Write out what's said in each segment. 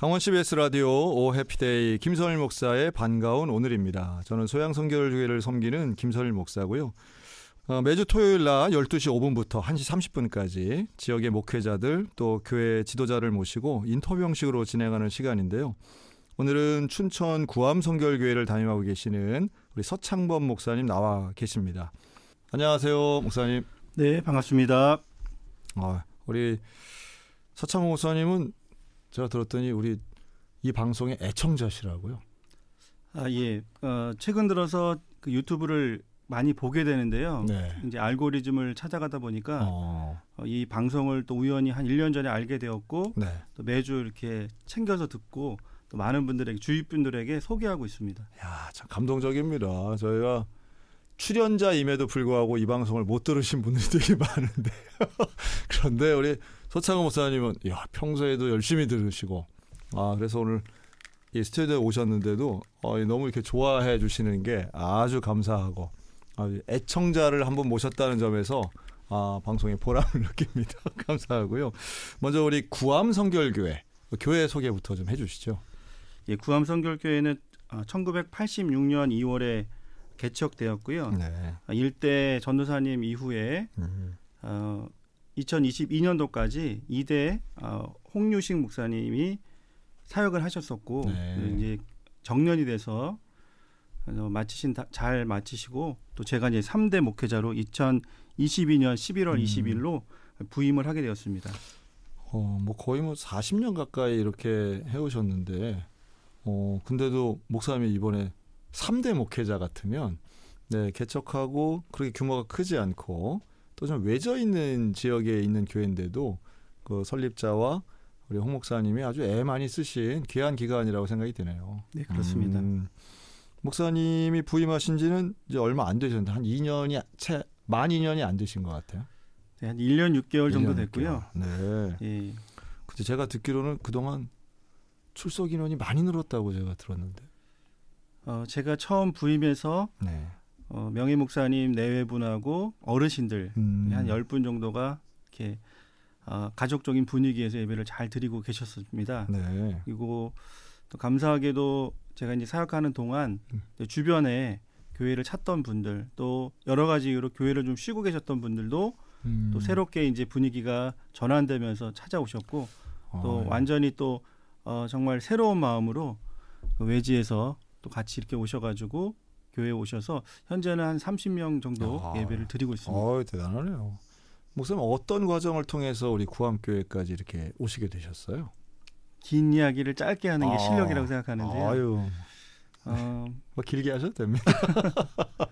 강원 CBS 라디오 오 해피데이 김선일 목사의 반가운 오늘입니다. 저는 소양성결교회를 섬기는 김선일 목사고요. 어, 매주 토요일 날 12시 5분부터 1시 30분까지 지역의 목회자들 또 교회 지도자를 모시고 인터뷰 형식으로 진행하는 시간인데요. 오늘은 춘천 구암성결교회를 담임하고 계시는 우리 서창범 목사님 나와 계십니다. 안녕하세요, 목사님. 네, 반갑습니다. 아, 우리 서창범 목사님은 제가 들었더니 우리 이 방송의 애청자시라고요. 아 예. 어, 최근 들어서 그 유튜브를 많이 보게 되는데요. 네. 이제 알고리즘을 찾아가다 보니까 어. 어 이 방송을 또 우연히 한 1년 전에 알게 되었고 네. 또 매주 이렇게 챙겨서 듣고 또 많은 분들에게 주위 분들에게 소개하고 있습니다. 야, 참 감동적입니다. 저희가 출연자임에도 불구하고 이 방송을 못 들으신 분들이 되게 많은데 그런데 우리 서창호 목사님은 야 평소에도 열심히 들으시고 아 그래서 오늘 이 스튜디오에 오셨는데도 어, 너무 이렇게 좋아해 주시는 게 아주 감사하고 아주 애청자를 한번 모셨다는 점에서 아, 방송에 보람을 느낍니다. 감사하고요. 먼저 우리 구암 성결교회 교회 소개부터 좀 해주시죠. 예, 구암 성결교회는 1986년 아, 2월에 개척되었고요. 네. 아, 일대 전도사님 이후에 음. 어, 2022년도까지 이대 어, 홍유식 목사님이 사역을 하셨었고 네. 이제 정년이 돼서 마치신 잘 마치시고 또 제가 이제 3대 목회자로 2022년 11월 음. 20일로 부임을 하게 되었습니다. 어, 뭐 거의 뭐 40년 가까이 이렇게 해 오셨는데 어, 근데도 목사님이 이번에 3대 목회자 같으면 네, 개척하고 그렇게 규모가 크지 않고 또좀 외져 있는 지역에 있는 교회인데도 그 설립자와 우리 홍 목사님이 아주 애 많이 쓰신 귀한 기관이라고 생각이 드네요. 네, 그렇습니다. 음, 목사님이 부임하신 지는 이제 얼마 안 되셨는데 한 2년이 채만 2년이 안 되신 것 같아요. 네, 한 1년 6개월 1년 됐고요. 6개월. 네. 예. 근데 제가 듣기로는 그동안 출석 인원이 많이 늘었다고 제가 들었는데. 어, 제가 처음 부임해서 네. 어, 명희 목사님 내외분하고 어르신들 음. 한 10분 정도가 이렇게 어, 가족적인 분위기에서 예배를 잘 드리고 계셨습니다. 네. 그리고 또 감사하게도 제가 이제 사역하는 동안 음. 주변에 교회를 찾던 분들 또 여러 가지 이유로 교회를 좀 쉬고 계셨던 분들도 음. 또 새롭게 이제 분위기가 전환되면서 찾아오셨고 아, 또 예. 완전히 또 어, 정말 새로운 마음으로 그 외지에서 또 같이 이렇게 오셔가지고 교회에 오셔서 현재는 한 30명 정도 아, 예배를 드리고 있습니다. 어, 대단하네요. 목사님 어떤 과정을 통해서 우리 구암교회까지 이렇게 오시게 되셨어요? 긴 이야기를 짧게 하는 게 아, 실력이라고 생각하는데요. 아유. 어, 뭐 길게 하셔도 됩니다.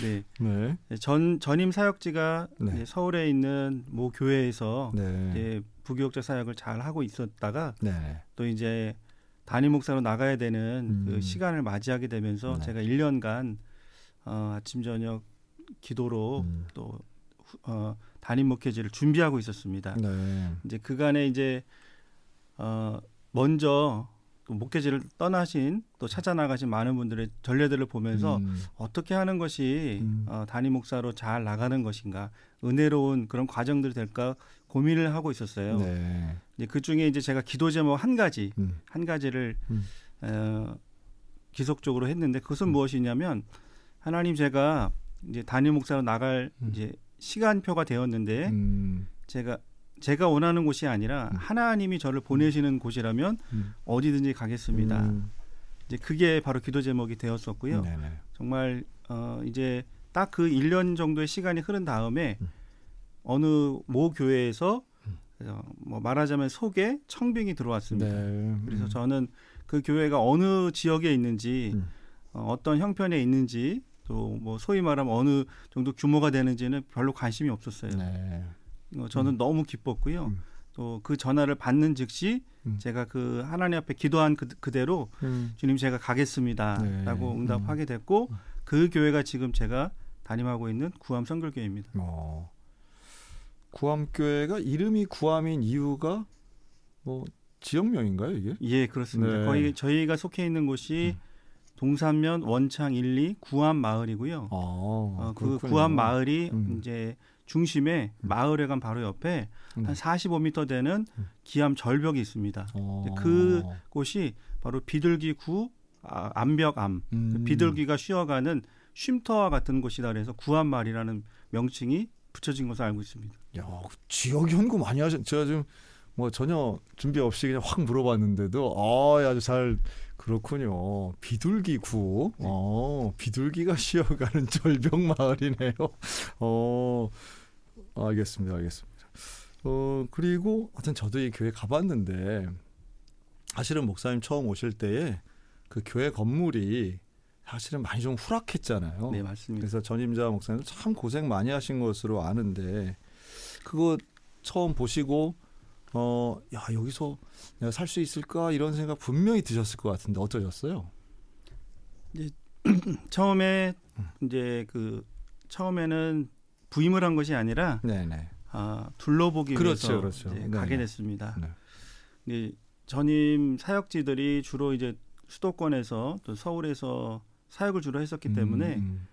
네. 네. 예, 전 전임 사역지가 네. 서울에 있는 모 교회에서 네. 이제 부교역자 사역을 잘 하고 있었다가 네. 또 이제 단임 목사로 나가야 되는 그 음. 시간을 맞이하게 되면서 네. 제가 1년간 어, 아침 저녁 기도로 음. 또 어, 단임 목회지를 준비하고 있었습니다. 네. 이제 그간에 이제 어, 먼저 또 목회지를 떠나신 또 찾아나가신 많은 분들의 전례들을 보면서 음. 어떻게 하는 것이 음. 어, 단임 목사로 잘 나가는 것인가 은혜로운 그런 과정들이 될까 고민을 하고 있었어요. 네. 이제 그 중에 이제 제가 기도 제목 한 가지 음. 한 가지를 음. 어, 기속적으로 했는데 그것은 음. 무엇이냐면 하나님 제가 이제 단임 목사로 나갈 음. 이제 시간표가 되었는데 제가 제가 원하는 곳이 아니라 음. 하나님이 저를 보내시는 음. 곳이라면 음. 어디든지 가겠습니다. 이제 그게 바로 기도 제목이 되었었고요. 네네. 네. 정말 어 이제 딱 그 1년 정도의 시간이 흐른 다음에 어느 모 교회에서 어, 뭐 말하자면 속에 청빙이 들어왔습니다. 네. 그래서 저는 그 교회가 어느 지역에 있는지 음. 어, 어떤 형편에 있는지 또 뭐 소위 말하면 어느 정도 규모가 되는지는 별로 관심이 없었어요. 네. 어, 저는 음. 너무 기뻤고요. 음. 또그 전화를 받는 즉시 음. 제가 그 하나님 앞에 기도한 그, 그대로 음. 주님 제가 가겠습니다라고 네. 응답하게 음. 됐고 음. 그 교회가 지금 제가 담임하고 있는 구암 선교교입니다. 어. 구암 교회가 이름이 구암인 이유가 뭐 지역명인가요 이게? 예 그렇습니다. 네. 거의 저희가 속해 있는 곳이 동산면 원창 1, 2 구암 마을이고요. 아, 어, 그 구암 마을이 음. 이제 중심에 마을회관 바로 옆에 네. 한 45m 되는 기암 절벽이 있습니다. 어. 그 곳이 바로 비둘기 구 아, 암벽암 그 음. 비둘기가 쉬어가는 쉼터와 같은 곳이다 그래서 구암말이라는 명칭이 붙여진 것을 알고 있습니다. 야, 그 지역 연구 많이 하셨. 제가 지금 뭐 전혀 준비 없이 그냥 확 물어봤는데도 아, 아주 잘 그렇군요. 비둘기 구. 네. 어, 비둘기가 쉬어가는 절벽 마을이네요. 어. 알겠습니다. 알겠습니다. 어, 그리고 하여튼 저도 이 교회 가봤는데 사실은 목사님 처음 오실 때에 그 교회 건물이 사실은 많이 좀 후락했잖아요. 네, 맞습니다. 그래서 전임자 목사님 참 고생 많이 하신 것으로 아는데 그거 처음 보시고 어, 야, 여기서 내가 살 수 있을까 이런 생각 분명히 드셨을 것 같은데 어떠셨어요? 이제 처음에 이제 그 처음에는 부임을 한 것이 아니라 네네. 아, 둘러보기 그렇죠, 위해서 그렇죠. 그렇죠. 이제 가게 됐습니다. 네. 전임 사역지들이 주로 이제 수도권에서 또 서울에서 사역을 주로 했었기 음, 때문에 음.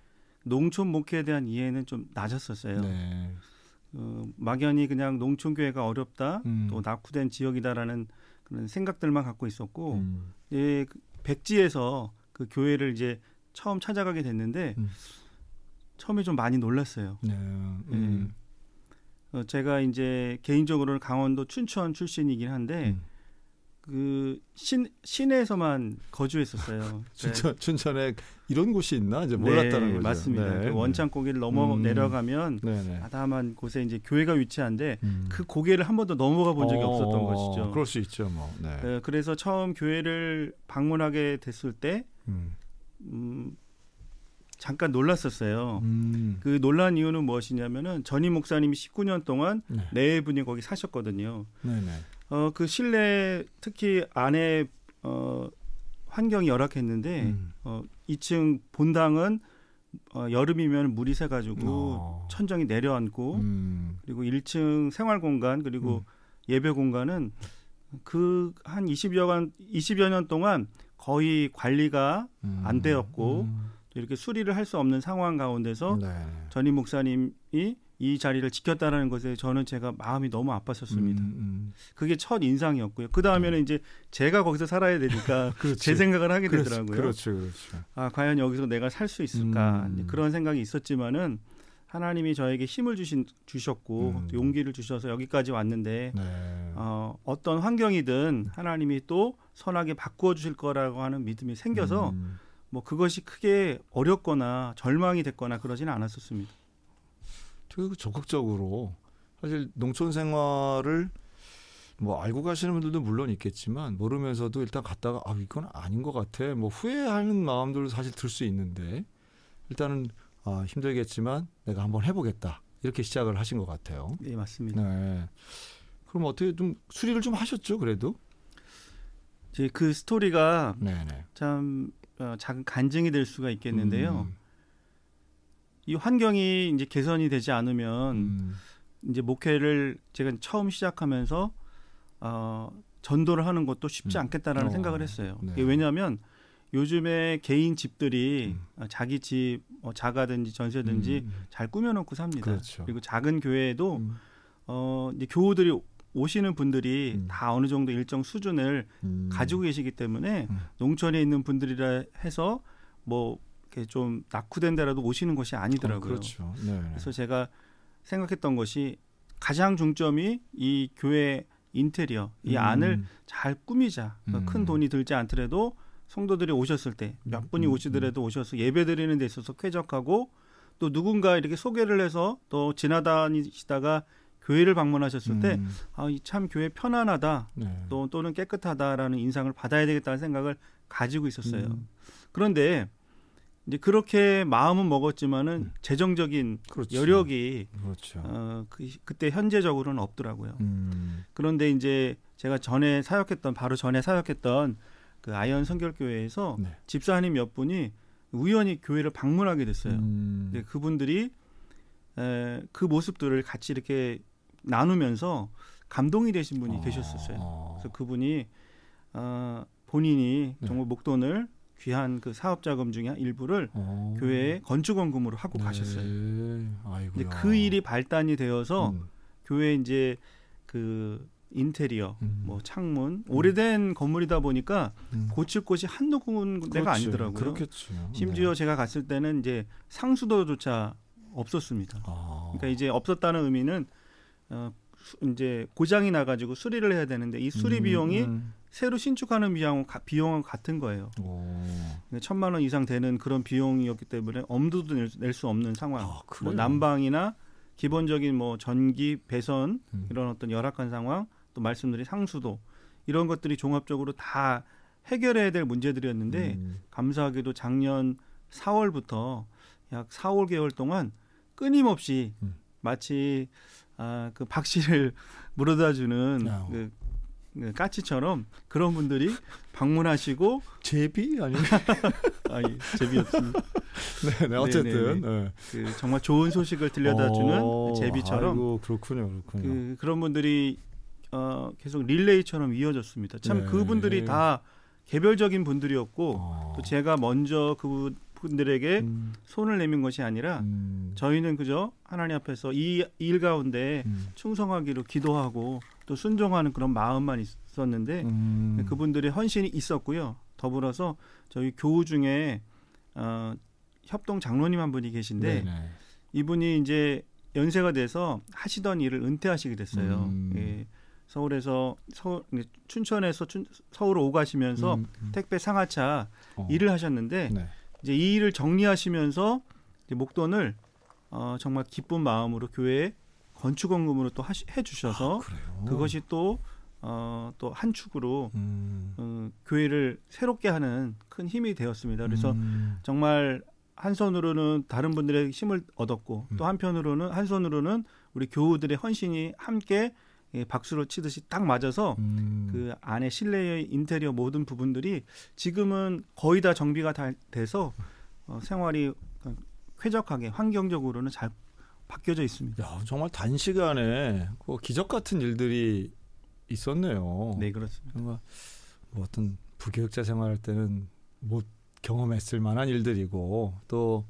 농촌 목회에 대한 이해는 좀 낮았었어요. 네. 어, 막연히 그냥 농촌 교회가 어렵다, 음. 또 낙후된 지역이다라는 그런 생각들만 갖고 있었고, 음. 예, 그 백지에서 그 교회를 이제 처음 찾아가게 됐는데 음. 처음에 좀 많이 놀랐어요. 네. 예. 음. 예. 제가 이제 개인적으로는 강원도 춘천 출신이긴 한데 음. 그 신, 시내에서만 거주했었어요. 네. 춘천, 네. 춘천에 이런 곳이 있나 이제 몰랐다는 네, 거죠. 맞습니다. 네. 그 원창 고개를 넘어 음. 내려가면 네, 네. 아담한 곳에 이제 교회가 위치한데 음. 그 고개를 한 번도 넘어가 본 적이 어, 없었던 것이죠. 그럴 수 있죠, 뭐. 네. 어, 그래서 처음 교회를 방문하게 됐을 때 음. 음 잠깐 놀랐었어요. 음. 그 놀란 이유는 무엇이냐면은 전임 목사님이 19년 동안 네, 네 분이 거기 사셨거든요. 네네. 어, 그 실내 특히 안에 어, 환경이 열악했는데 음. 어, 2층 본당은 어, 여름이면 물이 새가지고 어. 천정이 내려앉고 음. 그리고 1층 생활 공간 그리고 음. 예배 공간은 그 한 20여간 20여 년 동안 거의 관리가 음. 안 되었고. 음. 이렇게 수리를 할 수 없는 상황 가운데서 네. 전임 목사님이 이 자리를 지켰다라는 것에 저는 제가 마음이 너무 아팠었습니다. 음, 음. 음. 그게 첫 인상이었고요. 그 다음에는 네. 이제 제가 거기서 살아야 되니까 제 생각을 하게 그렇지, 되더라고요. 그렇죠, 그렇죠. 아 과연 여기서 내가 살 수 있을까 음, 그런 생각이 있었지만은 하나님이 저에게 힘을 주신 주셨고 음. 용기를 주셔서 여기까지 왔는데 네. 어, 어떤 환경이든 하나님이 또 선하게 바꾸어 주실 거라고 하는 믿음이 생겨서. 음. 뭐 그것이 크게 어렵거나 절망이 됐거나 그러지는 않았었습니다. 되게 그 적극적으로 사실 농촌 생활을 뭐 알고 가시는 분들도 물론 있겠지만 모르면서도 일단 갔다가 아 이건 아닌 것 같아 뭐 후회하는 마음도 사실 들 수 있는데 일단은 아 힘들겠지만 내가 한번 해보겠다 이렇게 시작을 하신 것 같아요. 네 맞습니다. 네. 그럼 어떻게 좀 수리를 좀 하셨죠 그래도? 이제 그 스토리가 네네. 네. 참 어, 작은 간증이 될 수가 있겠는데요. 음. 이 환경이 이제 개선이 되지 않으면 음. 이제 목회를 제가 처음 시작하면서 어, 전도를 하는 것도 쉽지 음. 않겠다라는 어. 생각을 했어요. 네. 왜냐하면 요즘에 개인 집들이 음. 어, 자기 집 어, 자가든지 전세든지 음. 잘 꾸며놓고 삽니다. 그렇죠. 그리고 작은 교회에도 음. 어, 이제 교우들이 오시는 분들이 음. 다 어느 정도 일정 수준을 음. 가지고 계시기 때문에 음. 농촌에 있는 분들이라 해서 뭐 이렇게 좀 낙후된 데라도 오시는 것이 아니더라고요. 어, 그렇죠. 네. 그래서 제가 생각했던 것이 가장 중점이 이 교회 인테리어 이 음. 안을 잘 꾸미자. 그러니까 큰 음. 돈이 들지 않더라도 성도들이 오셨을 때몇 음. 분이 오시더라도 오셔서 예배 드리는 데 있어서 쾌적하고 또 누군가 이렇게 소개를 해서 또 지나다니시다가 교회를 방문하셨을 때 음. 아, 참 교회 편안하다 네. 또 또는 깨끗하다라는 인상을 받아야 되겠다는 생각을 가지고 있었어요. 음. 그런데 이제 그렇게 마음은 먹었지만은 음. 재정적인 그렇죠. 여력이 그렇죠. 어, 그, 그때 현재적으로는 없더라고요. 음. 그런데 이제 제가 전에 사역했던 바로 전에 사역했던 그 아이언 선결교회에서 네. 집사님 몇 분이 우연히 교회를 방문하게 됐어요. 음. 그분들이 에, 그 모습들을 같이 이렇게 나누면서 감동이 되신 분이 어. 계셨었어요. 아. 그래서 그분이 어, 본인이 네. 정말 목돈을 귀한 그 사업 자금 중에 일부를 어. 교회에 건축 원금으로 하고 네. 가셨어요. 아이고야. 그 일이 발단이 되어서 음. 교회 이제 그 인테리어, 음. 뭐 창문 오래된 음. 건물이다 보니까 음. 고칠 곳이 한두 군데가 아니더라고요. 그렇겠죠. 심지어 네. 제가 갔을 때는 이제 상수도조차 없었습니다. 아. 그러니까 이제 없었다는 의미는 어, 수, 이제 고장이 나가지고 수리를 해야 되는데 이 수리 음, 비용이 음. 새로 신축하는 비용, 비용은 같은 거예요. 오. 천만 원 이상 되는 그런 비용이었기 때문에 엄두도 낼수 낼 없는 상황. 아, 뭐 난방이나 기본적인 뭐 전기 배선 음. 이런 어떤 열악한 상황 또 말씀드린 상수도 이런 것들이 종합적으로 다 해결해야 될 문제들이었는데 음. 감사하게도 작년 4월부터 약 4, 5개월 동안 끊임없이 음. 마치 아, 그 박씨를 물어다 주는 아. 그, 그 까치처럼 그런 분들이 방문하시고 제비 아니면 아, 예, 제비였습니다. 네, 네, 네, 어쨌든 네, 네. 그 정말 좋은 소식을 들려다 주는 어, 그 제비처럼 아이고, 그렇군요. 그렇군요. 그, 그런 분들이 어, 계속 릴레이처럼 이어졌습니다. 참 네. 그분들이 다 개별적인 분들이었고 어. 또 제가 먼저 그 분들에게 음. 손을 내민 것이 아니라 음. 저희는 그저 하나님 앞에서 이 일 가운데 음. 충성하기로 기도하고 또 순종하는 그런 마음만 있었는데 음. 그분들의 헌신이 있었고요. 더불어서 저희 교우 중에 어, 협동 장로님 한 분이 계신데 네네. 이분이 이제 연세가 돼서 하시던 일을 은퇴하시게 됐어요. 음. 예. 서울에서 서울 춘천에서 춘, 서울 오가시면서 음, 택배 상하차 어. 일을 하셨는데 네. 이제 이 일을 정리하시면서 목돈을 어, 정말 기쁜 마음으로 교회에 건축원금으로 또 하시, 해주셔서 아, 그것이 또 어, 또한 축으로 음. 어, 교회를 새롭게 하는 큰 힘이 되었습니다. 그래서 음. 정말 한 손으로는 다른 분들의 힘을 얻었고 음. 또 한편으로는 한 손으로는 우리 교우들의 헌신이 함께 예, 박수를 치듯이 딱 맞아서 음. 그 안에 실내의 인테리어 모든 부분들이 지금은 거의 다 정비가 다 돼서 어, 생활이 그러니까 쾌적하게 환경적으로는 잘 바뀌어져 있습니다. 야, 정말 단시간에 그 기적 같은 일들이 있었네요. 네 그렇습니다. 뭐 어떤 부교역자 생활할 때는 못 경험했을 만한 일들이고 또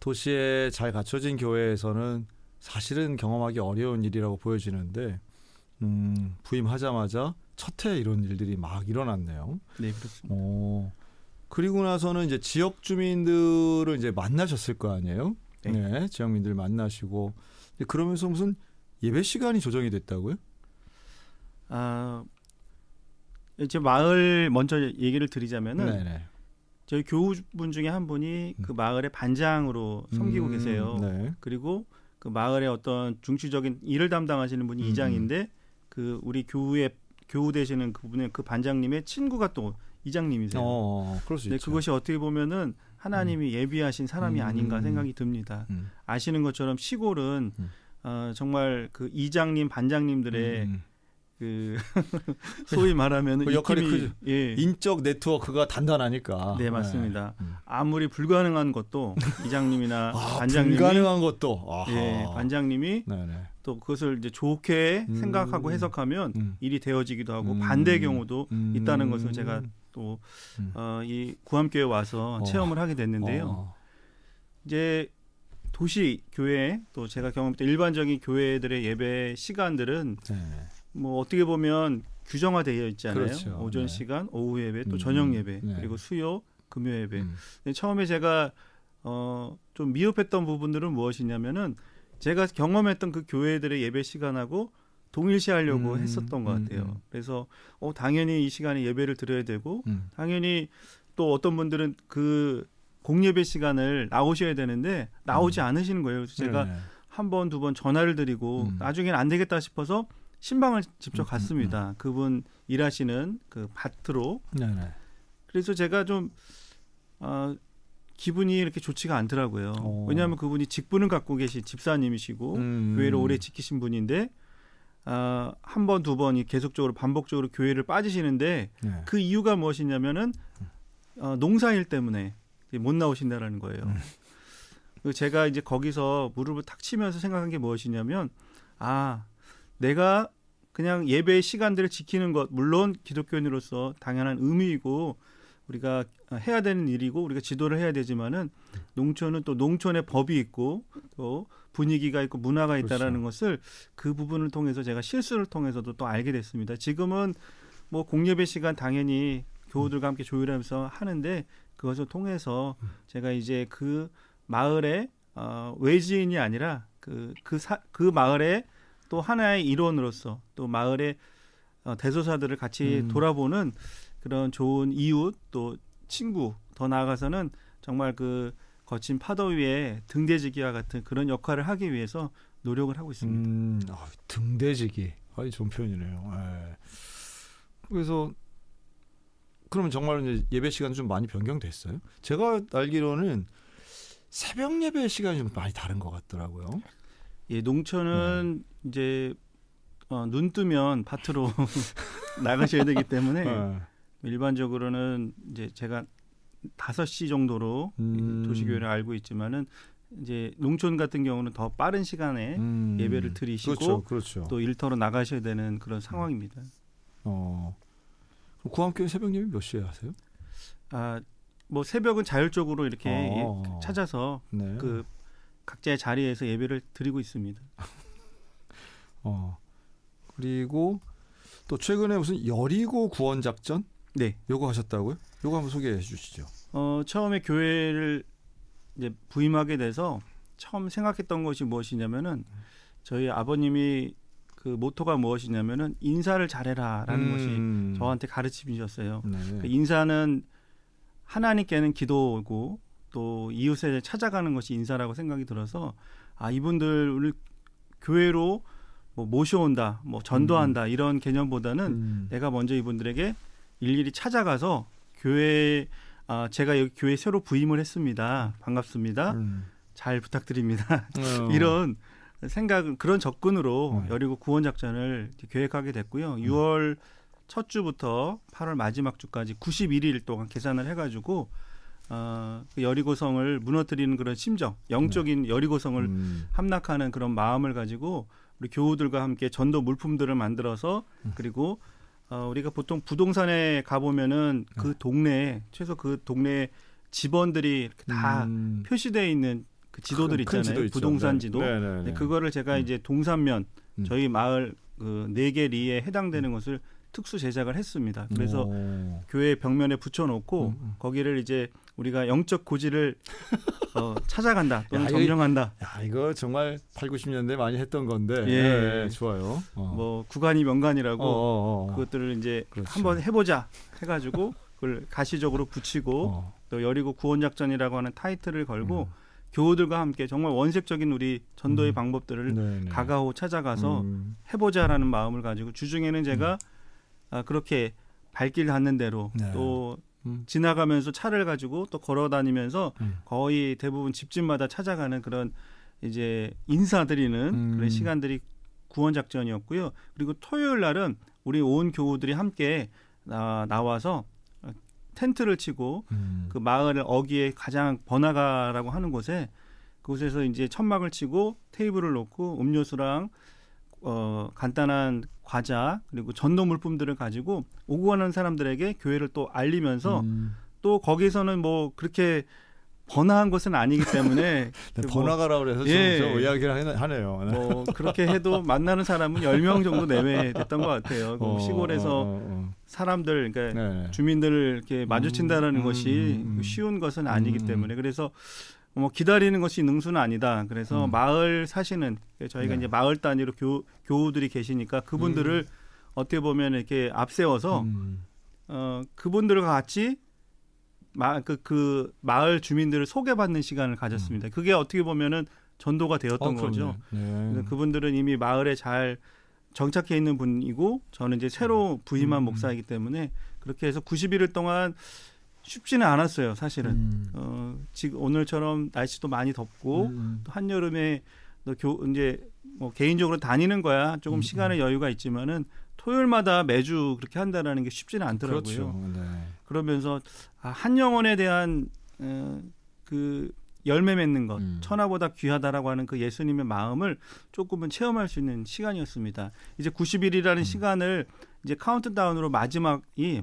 도시에 잘 갖춰진 교회에서는 사실은 경험하기 어려운 일이라고 보여지는데 음, 부임하자마자 첫해 이런 일들이 막 일어났네요. 네, 그렇습니다. 어, 그리고 나서는 이제 지역 주민들을 이제 만나셨을 거 아니에요? 네. 네 지역민들 만나시고 그러면서 무슨 예배 시간이 조정이 됐다고요? 아, 이제 마을 먼저 얘기를 드리자면은 네네. 네. 저희 교우분 중에 한 분이 음. 그 마을의 반장으로 섬기고 음, 계세요. 네. 그리고 그 마을의 어떤 중추적인 일을 담당하시는 분이 음, 음. 이장인데 그 우리 교우의 교우 되시는 그분의 그 반장님의 친구가 또 이장님이세요. 어, 어, 어 그럴 수 네, 있죠. 그것이 어떻게 보면은 하나님이 음. 예비하신 사람이 음. 아닌가 생각이 듭니다. 음. 아시는 것처럼 시골은 음. 어, 정말 그 이장님 반장님들의 음, 음. 그 소위 말하면 그 역할이 크죠. 그 예. 인적 네트워크가 단단하니까. 네 맞습니다. 네. 아무리 불가능한 것도 이장님이나 아, 반장님이 불가능한 것도 아하. 예, 반장님이 네네. 또 그것을 이제 좋게 음. 생각하고 해석하면 음. 일이 되어지기도 하고 음. 반대의 경우도 음. 있다는 것을 제가 또이 음. 어, 구암교회 와서 어. 체험을 하게 됐는데요. 어. 이제 도시 교회 또 제가 경험했던 일반적인 교회들의 예배 시간들은 네. 뭐 어떻게 보면 규정화되어 있잖아요. 그렇죠. 오전 네. 시간, 오후 예배, 또 음. 저녁 예배, 네. 그리고 수요, 금요 예배. 음. 처음에 제가 어좀 미흡했던 부분들은 무엇이냐면은 제가 경험했던 그 교회들의 예배 시간하고 동일시하려고 음, 했었던 것 음, 같아요. 음, 그래서 어, 당연히 이 시간에 예배를 드려야 되고 음. 당연히 또 어떤 분들은 그 공예배 시간을 나오셔야 되는데 나오지 음. 않으시는 거예요. 그래서 제가 네. 한 번, 두 번 전화를 드리고 음. 나중엔안 되겠다 싶어서 신방을 직접 갔습니다. 그분 일하시는 그 밭으로. 네네. 네. 그래서 제가 좀 어, 기분이 이렇게 좋지가 않더라고요. 오. 어. 왜냐하면 그분이 직분을 갖고 계신 집사님이시고 음. 교회를 오래 지키신 분인데 아, 한 번, 두 번이 계속적으로 반복적으로 교회를 빠지시는데 네. 그 이유가 무엇이냐면은 어, 농사일 때문에 못 나오신다라는 거예요. 음. 그 제가 이제 거기서 무릎을 탁 치면서 생각한 게 무엇이냐면 아, 내가 그냥 예배의 시간들을 지키는 것 물론 기독교인으로서 당연한 의무이고 우리가 해야 되는 일이고 우리가 지도를 해야 되지만은 농촌은 또 농촌의 법이 있고 또 분위기가 있고 문화가 있다라는 그렇죠. 것을 그 부분을 통해서 제가 실수를 통해서도 또 알게 됐습니다. 지금은 뭐 공예배 시간 당연히 교우들과 함께 조율하면서 하는데 그것을 통해서 제가 이제 그 마을의 어, 외지인이 아니라 그그 그, 그, 그 마을의 또 하나의 일원으로서 또 마을의 어, 대소사들을 같이 음. 돌아보는 그런 좋은 이웃 또 친구 더 나아가서는 정말 그 거친 파도 위에 등대지기와 같은 그런 역할을 하기 위해서 노력을 하고 있습니다. 음, 어, 등대지기, 아이 좋은 표현이네요. 에. 예. 그래서 그러면 정말 이제 예배 시간 좀 많이 변경됐어요? 제가 알기로는 새벽 예배 시간이 좀 많이 다른 것 같더라고요. 예, 농촌은 네. 이제 어, 눈 뜨면 밭으로 나가셔야 되기 때문에 네. 일반적으로는 이제 제가 다섯 시 정도로 음. 도시교회를 알고 있지만은 이제 농촌 같은 경우는 더 빠른 시간에 음. 예배를 드리시고 그렇죠, 그렇죠. 또 일터로 나가셔야 되는 그런 상황입니다. 어. 구암교회 새벽 예배 몇 시에 하세요? 아, 뭐 새벽은 자율적으로 이렇게 어. 예, 찾아서 네. 그 각자의 자리에서 예배를 드리고 있습니다. 어. 그리고 또 최근에 무슨 여리고 구원 작전 네. 요거하셨다고요 요거 한번 소개해 주시죠. 어, 처음에 교회를 이제 부임하게 돼서 처음 생각했던 것이 무엇이냐면은 저희 아버님이 그 모토가 무엇이냐면은 인사를 잘해라라는 음. 것이 저한테 가르침이셨어요. 그 인사는 하나님께는 기도고 또 이웃에 찾아가는 것이 인사라고 생각이 들어서 아이분들 우리 교회로 뭐 모셔온다, 뭐 전도한다 음. 이런 개념보다는 음. 내가 먼저 이분들에게 일일이 찾아가서 교회 아 제가 여기 교회 새로 부임을 했습니다. 반갑습니다. 음. 잘 부탁드립니다. 어. 이런 생각 그런 접근으로 열리고 음. 구원 작전을 계획하게 됐고요. 6월 음. 첫 주부터 8월 마지막 주까지 91일 동안 계산을 해가지고 어, 그 여리고성을 무너뜨리는 그런 심정, 영적인 네. 여리고성을 음. 함락하는 그런 마음을 가지고 우리 교우들과 함께 전도 물품들을 만들어서 음. 그리고 음. 어, 우리가 보통 부동산에 가보면은 그 네. 동네에 최소 그 동네 집원들이 이렇게 다 음. 표시돼 있는 그 지도들 있잖아요. 지 부동산 지도. 네. 네, 네, 네, 그거를 제가 음. 이제 동산면 음. 저희 마을 그네개 리에 해당되는 음. 것을 특수 제작을 했습니다. 그래서 오. 교회 벽면에 붙여놓고 음, 음. 거기를 이제 우리가 영적 고지를 어, 찾아간다 또는 야, 점령한다. 야 이거 정말 8, 90년대 많이 했던 건데 예. 예, 예 좋아요. 어. 뭐 구간이 명간이라고 어어어. 어, 어. 그것들을 이제 그렇죠. 한번 해보자 해가지고 그걸 가시적으로 붙이고 어. 또 여리고 구원 작전이라고 하는 타이틀을 걸고 음. 교우들과 함께 정말 원색적인 우리 전도의 음. 방법들을 네네. 가가호 찾아가서 음. 해보자라는 마음을 가지고 주중에는 제가 음. 아, 그렇게 발길 닿는 대로 네. 또 음. 지나가면서 차를 가지고 또 걸어 다니면서 음. 거의 대부분 집집마다 찾아가는 그런 이제 인사드리는 음. 그런 시간들이 구원 작전이었고요. 그리고 토요일 날은 우리 온 교우들이 함께 나, 나와서 텐트를 치고 음. 그 마을을 어기에 가장 번화가라고 하는 곳에 그곳에서 이제 천막을 치고 테이블을 놓고 음료수랑 어 간단한 과자 그리고 전도 물품들을 가지고 오고 가는 사람들에게 교회를 또 알리면서 음. 또 거기서는 뭐 그렇게 번화한 것은 아니기 때문에 네, 뭐 번화가라 그래서 예, 좀 이야기를 하네요. 네. 뭐 그렇게 해도 만나는 사람은 1 0명 정도 내외 됐던 것 같아요. 그 어, 시골에서 어, 어, 어, 사람들 그러니까 네. 주민들을 이렇게 마주친다는 음, 것이 음, 음, 음, 쉬운 것은 아니기 음. 때문에 그래서 뭐 기다리는 것이 능수는 아니다. 그래서 음. 마을 사시는 저희가 네. 이제 마을 단위로 교, 교우들이 계시니까 그분들을 음. 어떻게 보면 이렇게 앞세워서 음. 어, 그분들과 같이 마, 그, 그 마을 주민들을 소개받는 시간을 가졌습니다. 음. 그게 어떻게 보면은 전도가 되었던 어, 거죠. 네. 그분들은 이미 마을에 잘 정착해 있는 분이고 저는 이제 새로 음. 부임한 음. 목사이기 때문에 그렇게 해서 90일 동안 쉽지는 않았어요, 사실은. 음. 어, 지금 오늘처럼 날씨도 많이 덥고 음, 음. 또 한여름에 너 교, 이제 뭐 개인적으로 다니는 거야 조금 음. 시간의 음. 여유가 있지만은 토요일마다 매주 그렇게 한다라는 게 쉽지는 않더라고요. 그렇죠. 네. 그러면서 아, 한 영혼에 대한 어, 그 열매 맺는 것, 음. 천하보다 귀하다라고 하는 그 예수님의 마음을 조금은 체험할 수 있는 시간이었습니다. 이제 90일이라는 음. 시간을 이제 카운트다운으로 마지막이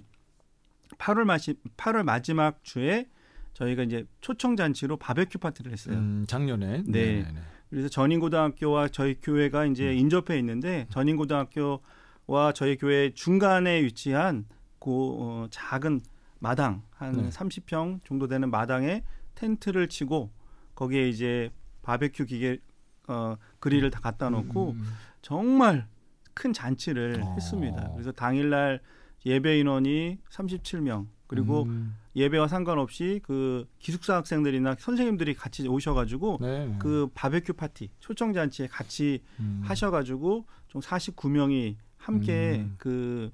8월 마시 8월 마지막 주에 저희가 이제 초청 잔치로 바베큐 파티를 했어요. 음, 작년에. 네. 네네네. 네, 네. 그래서 전인고등학교와 저희 교회가 이제 음. 인접해 있는데 음. 전인고등학교와 저희 교회 중간에 위치한 고 어, 작은 마당 한 네. 30평 정도 되는 마당에 텐트를 치고 거기에 이제 바베큐 기계 어, 그릴을 다 갖다 놓고 음. 음, 음. 정말 큰 잔치를 어. 했습니다. 그래서 당일날 예배 인원이 37명 그리고 음. 예배와 상관없이 그 기숙사 학생들이나 선생님들이 같이 오셔가지고 네. 그 바베큐 파티 초청 잔치에 같이 음. 하셔가지고 좀 49명이 함께 음. 그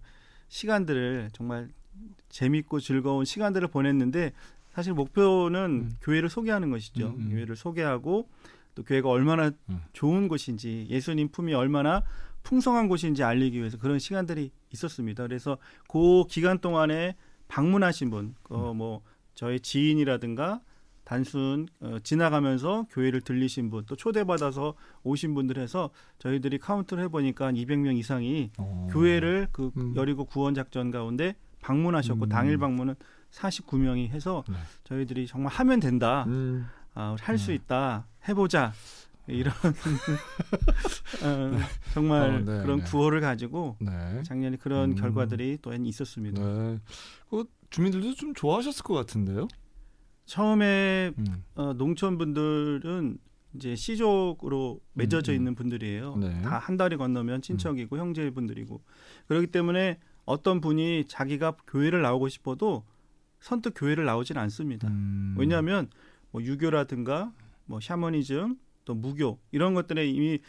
시간들을 정말 재밌고 즐거운 시간들을 보냈는데 사실 목표는 음. 교회를 소개하는 것이죠. 음, 음. 교회를 소개하고 또 교회가 얼마나 좋은 곳인지 예수님 품이 얼마나 풍성한 곳인지 알리기 위해서 그런 시간들이 있었습니다. 그래서 그 기간 동안에 방문하신 분, 어, 음. 뭐 저의 지인이라든가 단순 어, 지나가면서 교회를 들리신 분, 또 초대받아서 오신 분들 해서 저희들이 카운트를 해보니까 한 200명 이상이 오. 어. 교회를 그 음. 여리고 구원 작전 가운데 방문하셨고 음. 당일 방문은 49명이 해서 네. 저희들이 정말 하면 된다, 음. 아, 할수 네. 있다, 해보자. 이런 어, 정말 어, 네, 그런 네. 구호를 가지고 네. 작년에 그런 음. 결과들이 또한 있었습니다. 그 주민들도 좀 좋아하셨을 것 같은데요. 처음에 음. 어, 농촌 분들은 이제 시족으로 맺어져 음. 음. 있는 분들이에요. 네. 다한 달이 건너면 친척이고 음. 형제분들이고 그렇기 때문에 어떤 분이 자기가 교회를 나오고 싶어도 선뜻 교회를 나오진 않습니다. 음. 왜냐하면 뭐 유교라든가 뭐 샤머니즘 또 무교 이런 것들에 이미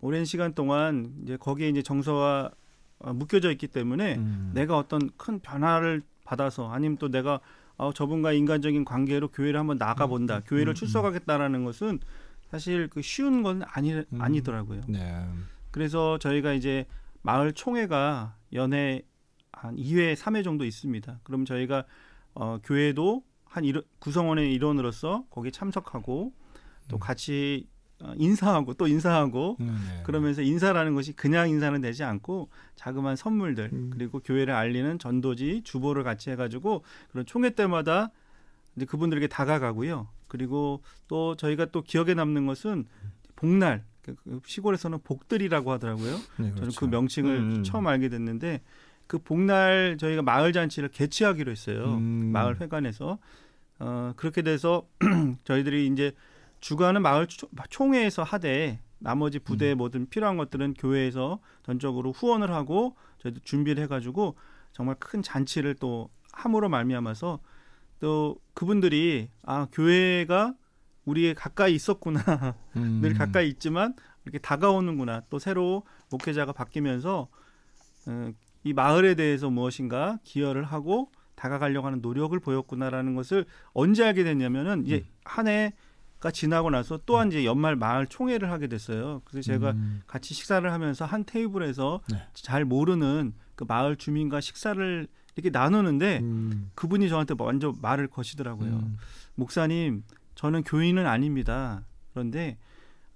오랜 시간 동안 이제 거기에 이제 정서가 어, 묶여져 있기 때문에 음. 내가 어떤 큰 변화를 받아서 아니면 또 내가 어, 저분과 인간적인 관계로 교회를 한번 나가본다 음. 음 교회를 음, 음. 출석하겠다라는 것은 사실 그 쉬운 건 아니 아니더라고요. 네. 그래서 저희가 이제 마을 총회가 연해 한 2회, 3회 정도 있습니다. 그럼 저희가 어, 교회도 한 일어, 구성원의 일원으로서 거기에 참석하고 또 같이 어, 인사하고 또 인사하고 음, 네. 그러면서 인사라는 것이 그냥 인사는 되지 않고 자그마한 선물들 음. 그리고 교회를 알리는 전도지 주보를 같이 해가지고 그런 총회 때마다 이제 그분들에게 다가가고요. 그리고 또 저희가 또 기억에 남는 것은 복날 그, 그 시골에서는 복들이라고 하더라고요. 네, 그렇죠. 저는 그 명칭을 음, 음. 처음 알게 됐는데 그 복날 저희가 마을 잔치를 개최하기로 했어요. 음. 마을 회관에서 어, 그렇게 돼서 저희들이 이제 주관은 마을 총회에서 하되 나머지 부대의 음. 뭐든 필요한 것들은 교회에서 전적으로 후원을 하고 저희도 준비를 해가지고 정말 큰 잔치를 또 함으로 말미암아서 또 그분들이 아 교회가 우리에 가까이 있었구나 음. 늘 가까이 있지만 이렇게 다가오는구나 또 새로 목회자가 바뀌면서 음, 이 마을에 대해서 무엇인가 기여를 하고 다가가려고 하는 노력을 보였구나라는 것을 언제 알게 됐냐면은 이제 음. 한해 가 지나고 나서 또 한 이제 연말 마을 총회를 하게 됐어요. 그래서 제가 음. 같이 식사를 하면서 한 테이블에서 네. 잘 모르는 그 마을 주민과 식사를 이렇게 나누는데 음. 그분이 저한테 먼저 말을 거시더라고요. 음. 목사님, 저는 교인은 아닙니다. 그런데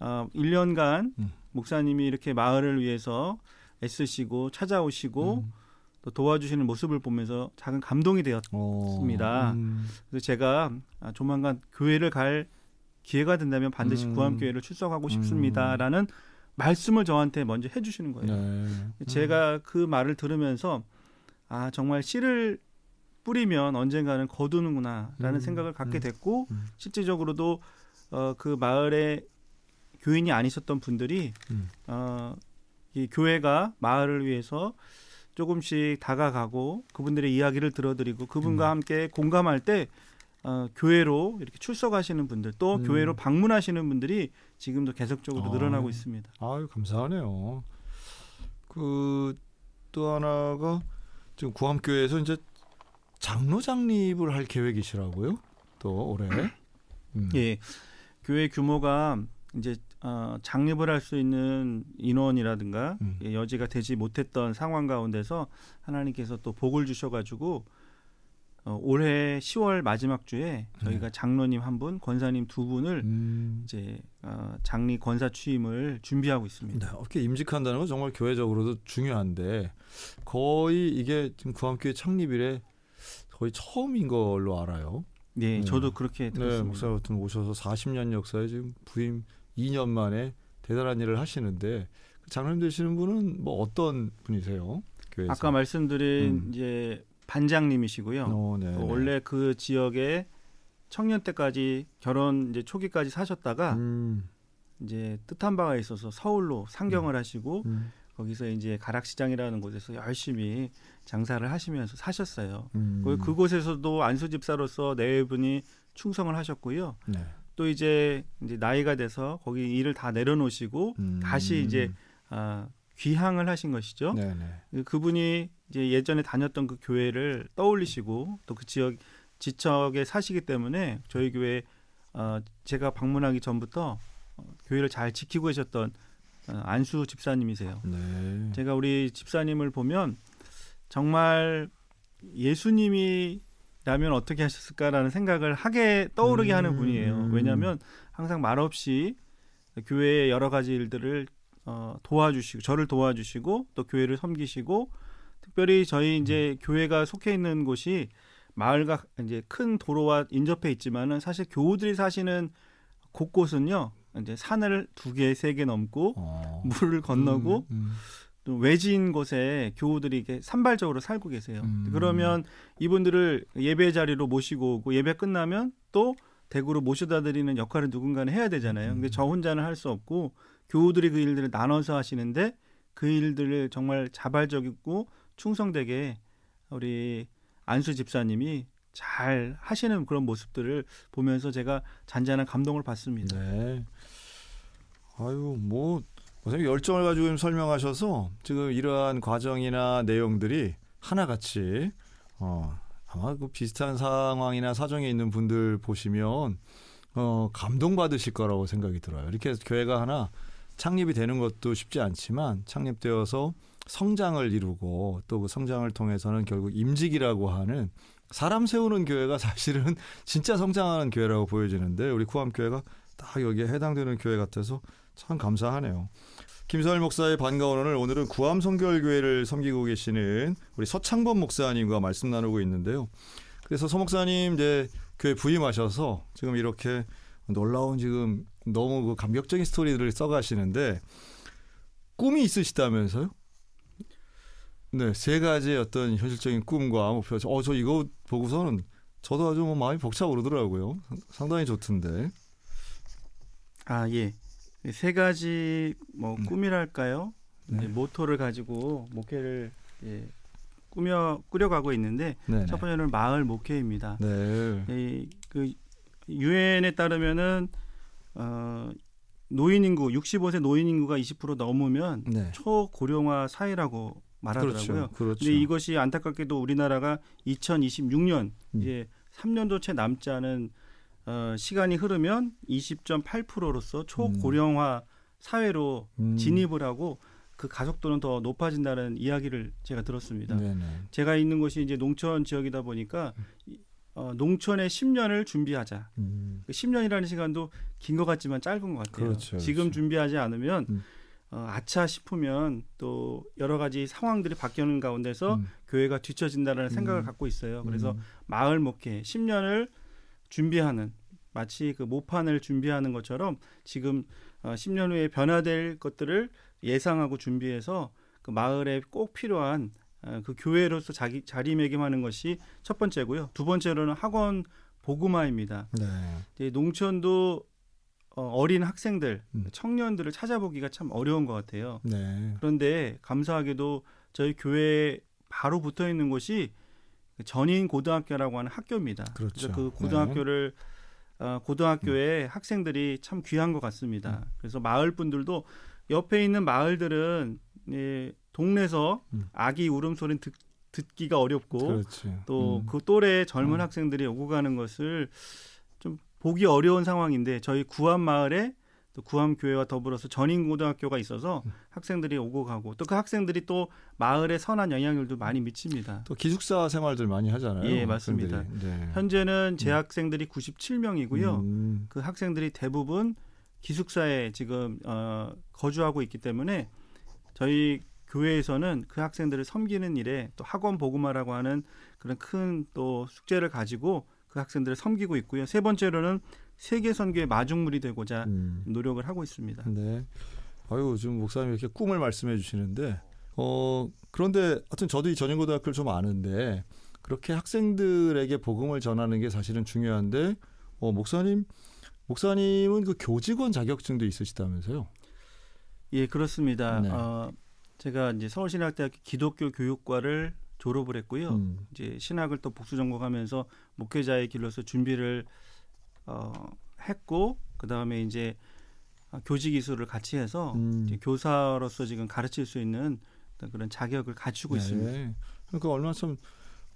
어, 1년간 음. 목사님이 이렇게 마을을 위해서 애쓰시고 찾아오시고 음. 또 도와주시는 모습을 보면서 작은 감동이 되었습니다. 음. 그래서 제가 조만간 교회를 갈 기회가 된다면 반드시 음. 구암교회를 출석하고 음. 싶습니다라는 말씀을 저한테 먼저 해주시는 거예요. 네. 제가 음. 그 말을 들으면서 아 정말 씨를 뿌리면 언젠가는 거두는구나라는 음. 생각을 갖게 음. 됐고 음. 실제적으로도 어, 그 마을에 교인이 아니셨던 분들이 음. 어, 이 교회가 마을을 위해서 조금씩 다가가고 그분들의 이야기를 들어드리고 그분과 함께 공감할 때 어, 교회로 이렇게 출석하시는 분들 또 음. 교회로 방문하시는 분들이 지금도 계속적으로 아, 늘어나고 있습니다. 아유 감사하네요. 그 또 하나가 지금 구암교회에서 이제 장로 장립을 할 계획이시라고요? 또 올해? 음. 예, 교회 규모가 이제 어, 장립을 할 수 있는 인원이라든가 음. 예, 여지가 되지 못했던 상황 가운데서 하나님께서 또 복을 주셔가지고 어, 올해 10월 마지막 주에 저희가 네. 장로님 한 분, 권사님 두 분을 음. 이제 어, 장리 권사 취임을 준비하고 있습니다. 네, 어떻게 임직한다는 건 정말 교회적으로도 중요한데 거의 이게 지금 구암교회 창립일에 거의 처음인 걸로 알아요. 네, 네. 저도 그렇게 네, 들었습니다. 네, 목사 같 오셔서 40년 역사에 지금 부임 2년 만에 대단한 일을 하시는데 그 장로님 되시는 분은 뭐 어떤 분이세요? 교회에서? 아까 말씀드린 음. 이제 반장님이시고요. 오, 어, 네, 네. 원래 그 지역에 청년 때까지 결혼 이제 초기까지 사셨다가 음. 이제 뜻한 바가 있어서 서울로 상경을 음. 하시고 음. 거기서 이제 가락시장이라는 곳에서 열심히 장사를 하시면서 사셨어요. 음. 그곳에서도 안수 집사로서 네분이 충성을 하셨고요. 네. 또 이제 이제 나이가 돼서 거기 일을 다 내려놓으시고 음. 다시 이제 아, 귀향을 하신 것이죠. 네네. 그분이 이제 예전에 다녔던 그 교회를 떠올리시고 또 그 지역 지척에 사시기 때문에 저희 교회 어, 제가 방문하기 전부터 어, 교회를 잘 지키고 계셨던 어, 안수 집사님이세요. 네. 제가 우리 집사님을 보면 정말 예수님이라면 어떻게 하셨을까라는 생각을 하게 떠오르게 음. 하는 분이에요. 왜냐하면 항상 말없이 교회의 여러 가지 일들을 어, 도와주시고 저를 도와주시고 또 교회를 섬기시고 특별히 저희 이제 교회가 속해 있는 곳이 마을과 이제 큰 도로와 인접해 있지만은 사실 교우들이 사시는 곳곳은요 이제 산을 두 개, 세 개 넘고 어. 물을 건너고 음, 음. 또 외진 곳에 교우들이 이렇게 산발적으로 살고 계세요. 음. 그러면 이분들을 예배 자리로 모시고 오고 예배 끝나면 또 대구로 모셔다 드리는 역할을 누군가는 해야 되잖아요. 근데 음. 저 혼자는 할 수 없고 교우들이 그 일들을 나눠서 하시는데 그 일들을 정말 자발적이고 충성되게 우리 안수 집사님이 잘 하시는 그런 모습들을 보면서 제가 잔잔한 감동을 받습니다. 네. 아유, 뭐 선생님 열정을 가지고 설명하셔서 지금 이러한 과정이나 내용들이 하나같이 어, 아마 그 비슷한 상황이나 사정에 있는 분들 보시면 어, 감동받으실 거라고 생각이 들어요. 이렇게 해서 교회가 하나 창립이 되는 것도 쉽지 않지만 창립되어서 성장을 이루고 또 그 성장을 통해서는 결국 임직이라고 하는 사람 세우는 교회가 사실은 진짜 성장하는 교회라고 보여지는데 우리 구암 교회가 딱 여기에 해당되는 교회 같아서 참 감사하네요. 김선일 목사의 반가운 오늘 오늘은 구암 성결교회를 섬기고 계시는 우리 서창범 목사님과 말씀 나누고 있는데요. 그래서 서 목사님 이제 교회 부임하셔서 지금 이렇게 놀라운 지금 너무 그 감격적인 스토리들을 써가시는데 꿈이 있으시다면서요? 네, 세 가지의 어떤 현실적인 꿈과 목표. 어, 저 이거 보고서는 저도 아주 뭐 마음이 벅차 오르더라고요. 상당히 좋던데. 아, 예. 세 가지 뭐 음. 꿈이랄까요? 네. 네. 모토를 가지고 목회를 예, 꾸며 꾸려가고 있는데 네네. 네. 첫 번째는 마을 목회입니다. 네. 예, 그 유엔에 따르면은 어 노인 인구 65세 노인 인구가 20% 넘으면 네. 초고령화 사회라고 말하더라고요. 그렇죠. 그렇죠. 근데 이것이 안타깝게도 우리나라가 2026년 음. 이제 3년도 채 남지 않은 어, 시간이 흐르면 20.8%로서 초고령화 음. 사회로 음. 진입을 하고 그 가속도는 더 높아진다는 이야기를 제가 들었습니다. 네네. 제가 있는 곳이 이제 농촌 지역이다 보니까 음. 어, 농촌의 10년을 준비하자. 음. 10년이라는 그 시간도 긴 것 같지만 짧은 것 같아요. 그렇죠, 지금 그렇죠. 준비하지 않으면 음. 어, 아차 싶으면 또 여러 가지 상황들이 바뀌는 가운데서 음. 교회가 뒤처진다라는 생각을 음. 갖고 있어요. 그래서 음. 마을 목회 10년을 준비하는 마치 그 모판을 준비하는 것처럼 지금 어, 10년 후에 변화될 것들을 예상하고 준비해서 그 마을에 꼭 필요한 어, 그 교회로서 자기 자리매김하는 것이 첫 번째고요. 두 번째로는 학원 보그마입니다. 네. 농촌도 어, 린 학생들, 음. 청년들을 찾아보기가 참 어려운 것 같아요. 네. 그런데 감사하게도 저희 교회 바로 붙어 있는 곳이 전인 고등학교라고 하는 학교입니다. 그렇죠. 그래서 그 네. 고등학교를 네. 어, 고등학교에 음. 학생들이 참 귀한 것 같습니다. 음. 그래서 마을 분들도 옆에 있는 마을들은 예, 동네에서 음. 아기 울음소리는 듣, 듣기가 어렵고 또그 음. 또래 젊은 음. 학생들이 오고 가는 것을 보기 어려운 상황인데 저희 구암 마을에 또 구암 교회와 더불어서 전인 고등학교가 있어서 음. 학생들이 오고 가고 또 그 학생들이 또 마을에 선한 영향력도 많이 미칩니다. 또 기숙사 생활들 많이 하잖아요. 예, 맞습니다. 네. 현재는 재학생들이 음. 97명이고요. 음. 그 학생들이 대부분 기숙사에 지금 어, 거주하고 있기 때문에 저희 교회에서는 그 학생들을 섬기는 일에 또 학원 보고마라고 하는 그런 큰 또 숙제를 가지고 그 학생들을 섬기고 있고요. 세 번째로는 세계 선교의 마중물이 되고자 음. 노력을 하고 있습니다. 네. 아유, 지금 목사님 이렇게 꿈을 말씀해 주시는데 어, 그런데 하여튼 저도 이 전인고등학교를 좀 아는데 그렇게 학생들에게 복음을 전하는 게 사실은 중요한데 어, 목사님 목사님은 그 교직원 자격증도 있으시다면서요? 예, 그렇습니다. 네. 어, 제가 이제 서울신학대학교 기독교 교육과를 졸업을 했고요. 음. 이제 신학을 또 복수 전공하면서 목회자의 길로서 준비를 어, 했고 그 다음에 이제 교직 이수를 같이 해서 음. 교사로서 지금 가르칠 수 있는 그런 자격을 갖추고 네. 있습니다. 그러니까 얼마나 참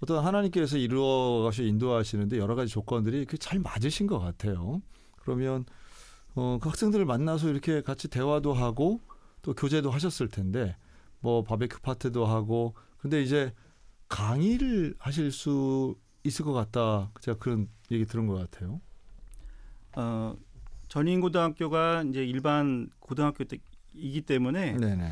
어떤 하나님께서 이루어 가시 인도하시는데 여러 가지 조건들이 그 잘 맞으신 것 같아요. 그러면 어, 그 학생들을 만나서 이렇게 같이 대화도 하고 또 교제도 하셨을 텐데 뭐 바베큐 파티도 하고 근데 이제 강의를 하실 수 있을 것 같다. 제가 그런 얘기 들은 것 같아요. 어, 전인고등학교가 이제 일반 고등학교이기 때문에 네네.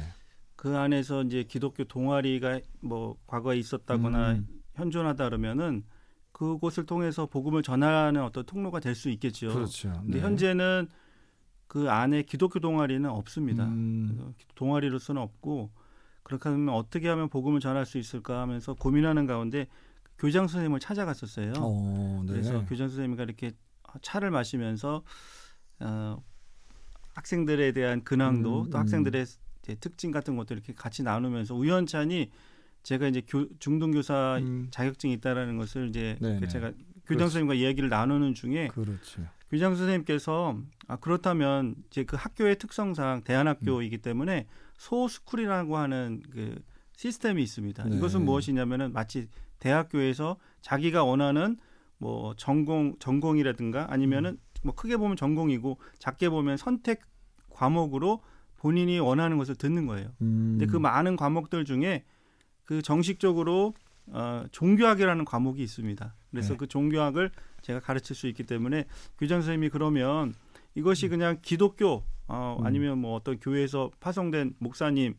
그 안에서 이제 기독교 동아리가 뭐 과거에 있었다거나 음. 현존하다 그러면은 그곳을 통해서 복음을 전하는 어떤 통로가 될 수 있겠죠. 그렇죠. 네. 근데 현재는 그 안에 기독교 동아리는 없습니다. 음. 동아리로서는 없고 그렇다면 어떻게 하면 복음을 전할 수 있을까 하면서 고민하는 가운데 교장 선생님을 찾아갔었어요. 오, 어, 네. 그래서 교장 선생님과 이렇게 차를 마시면서 어, 학생들에 대한 근황도 음, 또 음. 학생들의 음. 특징 같은 것도 이렇게 같이 나누면서 우연찮이 제가 이제 교, 중등 교사 음. 자격증이 있다라는 것을 이제 네네. 그 네. 제가 교장 그렇죠. 선생님과 이야기를 나누는 중에 그렇죠. 교장 선생님께서 아 그렇다면 이제 그 학교의 특성상 대안학교이기 때문에 소스쿨이라고 하는 그 시스템이 있습니다. 네. 이것은 무엇이냐면은 마치 대학교에서 자기가 원하는 뭐 전공 전공이라든가 아니면은 음. 뭐 크게 보면 전공이고 작게 보면 선택 과목으로 본인이 원하는 것을 듣는 거예요. 음. 근데 그 음. 많은 과목들 중에 그 정식적으로 어, 종교학이라는 과목이 있습니다. 그래서 네. 그 종교학을 제가 가르칠 수 있기 때문에 교장 선생님이 그러면 이것이 음. 그냥 기독교 어, 음. 아니면 뭐 어떤 교회에서 파송된 목사님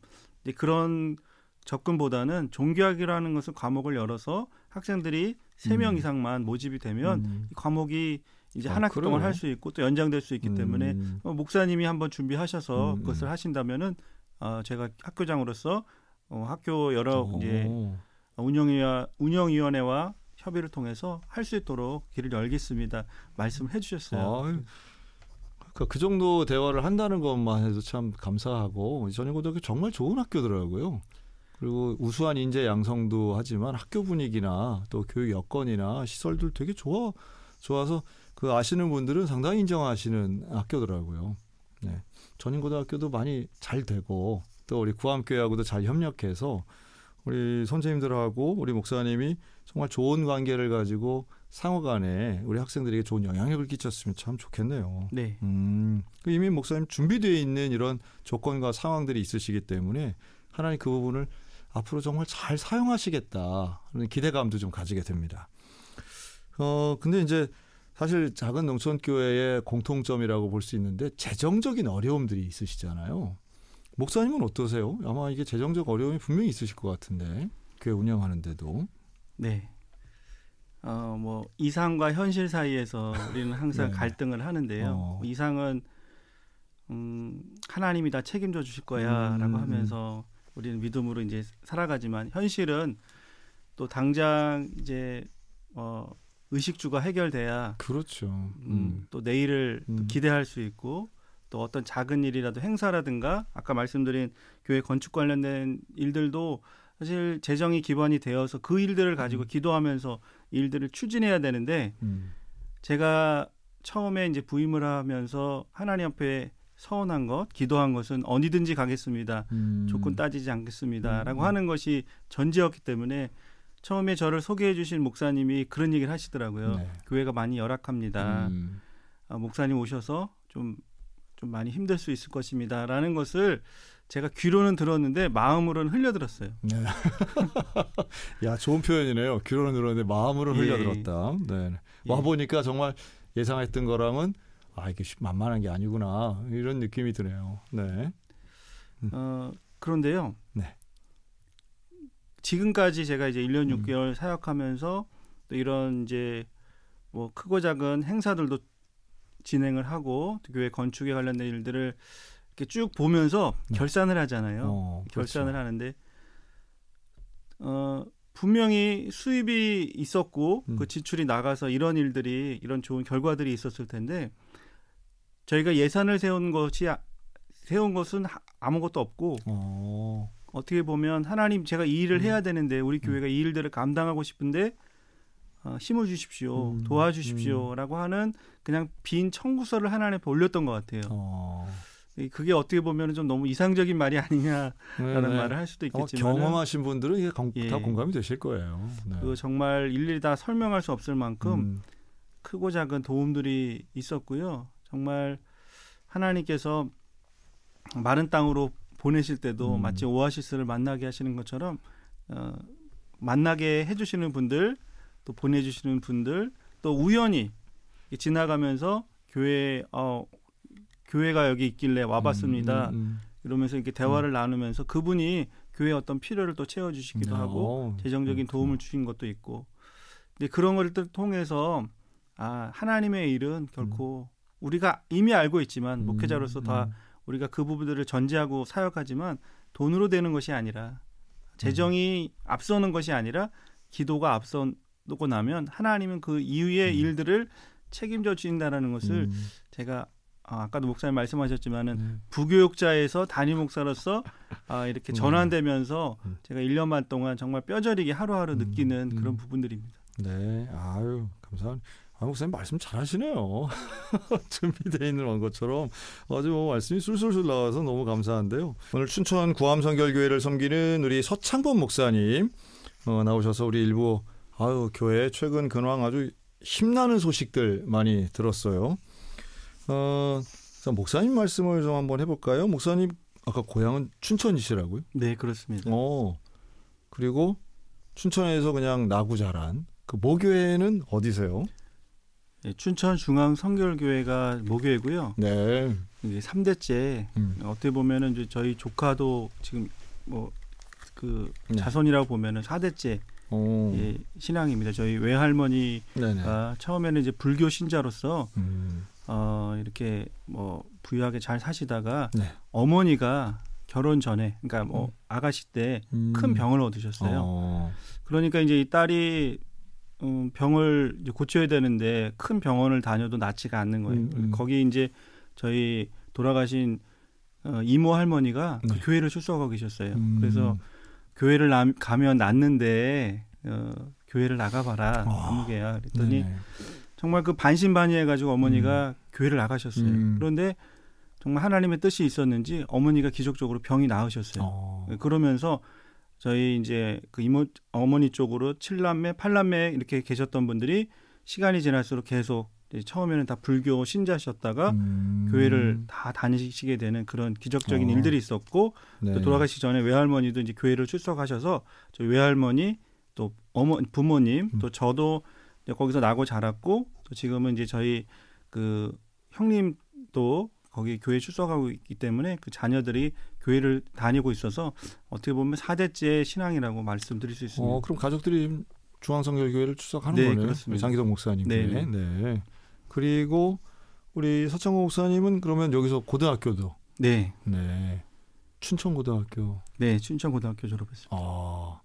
그런 접근보다는 종교학이라는 것은 과목을 열어서 학생들이 세명 음. 이상만 모집이 되면 음. 과목이 이제 아, 한 학기 동안 할수 있고 또 연장될 수 있기 음. 때문에 어, 목사님이 한번 준비하셔서 음. 그것을 하신다면은 어, 제가 학교장으로서 어, 학교 여러 오. 어. 이제 운영위와 운영위원회와 협의를 통해서 할 수 있도록 길을 열겠습니다. 말씀해 주셨어요. 아, 그그 그 정도 대화를 한다는 것만 해도 참 감사하고 전인고등학교 정말 좋은 학교더라고요. 그리고 우수한 인재 양성도 하지만 학교 분위기나 또 교육 여건이나 시설들 되게 좋아 좋아서 그 아시는 분들은 상당히 인정하시는 학교더라고요. 네. 전인고등학교도 많이 잘 되고 또 우리 구암교회하고도 잘 협력해서 우리 선생님들하고 우리 목사님이 정말 좋은 관계를 가지고 상호간에 우리 학생들에게 좋은 영향력을 끼쳤으면 참 좋겠네요. 네. 음, 그 이민 목사님 준비되어 있는 이런 조건과 상황들이 있으시기 때문에 하나님 그 부분을 앞으로 정말 잘 사용하시겠다는 기대감도 좀 가지게 됩니다. 어, 근데 이제 사실 작은 농촌교회의 공통점이라고 볼 수 있는데 재정적인 어려움들이 있으시잖아요. 목사님은 어떠세요? 아마 이게 재정적 어려움이 분명히 있으실 것 같은데 교회 운영하는데도. 네. 어, 뭐 이상과 현실 사이에서 우리는 항상 네. 갈등을 하는데요. 어. 뭐 이상은 음, 하나님이 다 책임져 주실 거야라고 음. 하면서 우리는 믿음으로 이제 살아가지만 현실은 또 당장 이제 어, 의식주가 해결돼야 그렇죠. 음, 음. 또 내일을 또 음. 기대할 수 있고 또 어떤 작은 일이라도 행사라든가 아까 말씀드린 교회 건축 관련된 일들도 사실 재정이 기반이 되어서 그 일들을 가지고 음. 기도하면서 일들을 추진해야 되는데 음. 제가 처음에 이제 부임을 하면서 하나님 앞에 서운한 것, 기도한 것은 어디든지 가겠습니다. 음. 조건 따지지 않겠습니다라고 음. 하는 것이 전제였기 때문에 처음에 저를 소개해 주신 목사님이 그런 얘기를 하시더라고요. 네. 교회가 많이 열악합니다. 음. 아, 목사님 오셔서 좀 좀 많이 힘들 수 있을 것입니다라는 것을 제가 귀로는 들었는데 마음으로는 흘려들었어요. 네. 야 좋은 표현이네요. 귀로는 들었는데 마음으로 예. 흘려들었다. 네. 예. 네. 와 보니까 정말 예상했던 거랑은 아 이게 만만한 게 아니구나 이런 느낌이 드네요. 네. 음. 어, 그런데요. 네. 지금까지 제가 이제 1년 6개월 음. 사역하면서 또 이런 이제 뭐 크고 작은 행사들도 진행을 하고 교회 건축에 관련된 일들을 이렇게 쭉 보면서 네. 결산을 하잖아요. 어, 결산을 그렇죠. 하는데 어 분명히 수입이 있었고 음. 그 지출이 나가서 이런 일들이 이런 좋은 결과들이 있었을 텐데 저희가 예산을 세운 것이 아, 세운 것은 아무것도 없고 어. 떻게 보면 하나님 제가 이 일을 음. 해야 되는데 우리 음. 교회가 음. 이 일들을 감당하고 싶은데 어, 심어 주십시오 음. 도와주십시오라고 음. 하는 그냥 빈 청구서를 하나님 앞에 올렸던 것 같아요. 어. 그게 어떻게 보면 좀 너무 이상적인 말이 아니냐라는 네, 네. 말을 할 수도 있겠지만 경험하신 분들은 이게 공, 예. 다 공감이 되실 거예요. 네. 그 정말 일일이 다 설명할 수 없을 만큼 음. 크고 작은 도움들이 있었고요. 정말 하나님께서 마른 땅으로 보내실 때도 음. 마치 오아시스를 만나게 하시는 것처럼 어, 만나게 해주시는 분들 또 보내주시는 분들 또 우연히 지나가면서 교회 어, 교회가 여기 있길래 와봤습니다. 음, 음, 음. 이러면서 이렇게 대화를 나누면서 그분이 교회 어떤 필요를 또 채워주시기도 야, 하고 어, 재정적인 그렇구나. 도움을 주신 것도 있고 근데 그런 것들 통해서 아 하나님의 일은 결코 음. 우리가 이미 알고 있지만 목회자로서 다 음. 우리가 그 부분들을 전제하고 사역하지만 돈으로 되는 것이 아니라 재정이 앞서는 것이 아니라 기도가 앞서고 나면 하나님은 그 이후의 일들을 책임져 주신다라는 것을 제가 아, 아까도 목사님 말씀하셨지만은 음. 부교육자에서 단임 목사로서 아, 이렇게 음. 전환되면서 음. 제가 1년만 동안 정말 뼈저리게 하루하루 음. 느끼는 음. 그런 부분들입니다. 네, 아유 감사합니다. 아, 목사님 말씀 잘하시네요. 준비되어 있는 것처럼 아주 뭐 말씀이 술술술 나와서 너무 감사한데요. 오늘 춘천 구암성결교회를 섬기는 우리 서창범 목사님 어, 나오셔서 우리 일부 아유 교회 최근 근황 아주 힘나는 소식들 많이 들었어요. 어, 목사님 말씀을 좀 한번 해볼까요? 목사님 아까 고향은 춘천이시라고요? 네, 그렇습니다. 어, 그리고 춘천에서 그냥 나고 자란 그 모교회는 어디세요? 네, 춘천 중앙 성결교회가 모교회고요. 네. 이제 3대째 음. 어떻게 보면은 이제 저희 조카도 지금 뭐그 네. 자손이라고 보면은 4대째 어. 예, 신앙입니다. 저희 외할머니가 네네. 처음에는 이제 불교 신자로서 음. 어, 이렇게 뭐 부유하게 잘 사시다가 네. 어머니가 결혼 전에 그러니까 뭐 음. 아가씨 때큰 음. 병을 얻으셨어요. 어. 그러니까 이제 이 딸이 음, 병을 이제 고쳐야 되는데 큰 병원을 다녀도 낫지가 않는 거예요. 음. 음. 거기 이제 저희 돌아가신 어, 이모 할머니가 그 네. 그 교회를 출석하고 계셨어요. 음. 그래서 교회를 나, 가면 낫는데 어, 교회를 나가봐라 아. 아무개야 그랬더니 네. 정말 그 반신반의해가지고 어머니가 음. 교회를 나가셨어요. 음. 그런데 정말 하나님의 뜻이 있었는지 어머니가 기적적으로 병이 나으셨어요. 어. 그러면서 저희 이제 그 이모 어머니 쪽으로 칠남매팔남매 이렇게 계셨던 분들이 시간이 지날수록 계속 처음에는 다 불교 신자셨다가 음. 교회를 다 다니시게 되는 그런 기적적인 어. 일들이 있었고 네. 또 돌아가시기 전에 외할머니도 이제 교회를 출석하셔서 저희 외할머니 또 어머 부모님 음. 또 저도 거기서 나고 자랐고 지금은 이제 저희 그 형님도 거기 교회 출석하고 있기 때문에 그 자녀들이 교회를 다니고 있어서 어떻게 보면 4대째 신앙이라고 말씀드릴 수 있습니다. 어, 그럼 가족들이 중앙성결교회를 출석하는 네, 거네요. 그렇습니다. 장기동 목사님. 네. 네. 그리고 우리 서창호 목사님은 그러면 여기서 고등학교도 네. 네. 춘천고등학교. 네, 춘천고등학교 졸업했습니다. 아.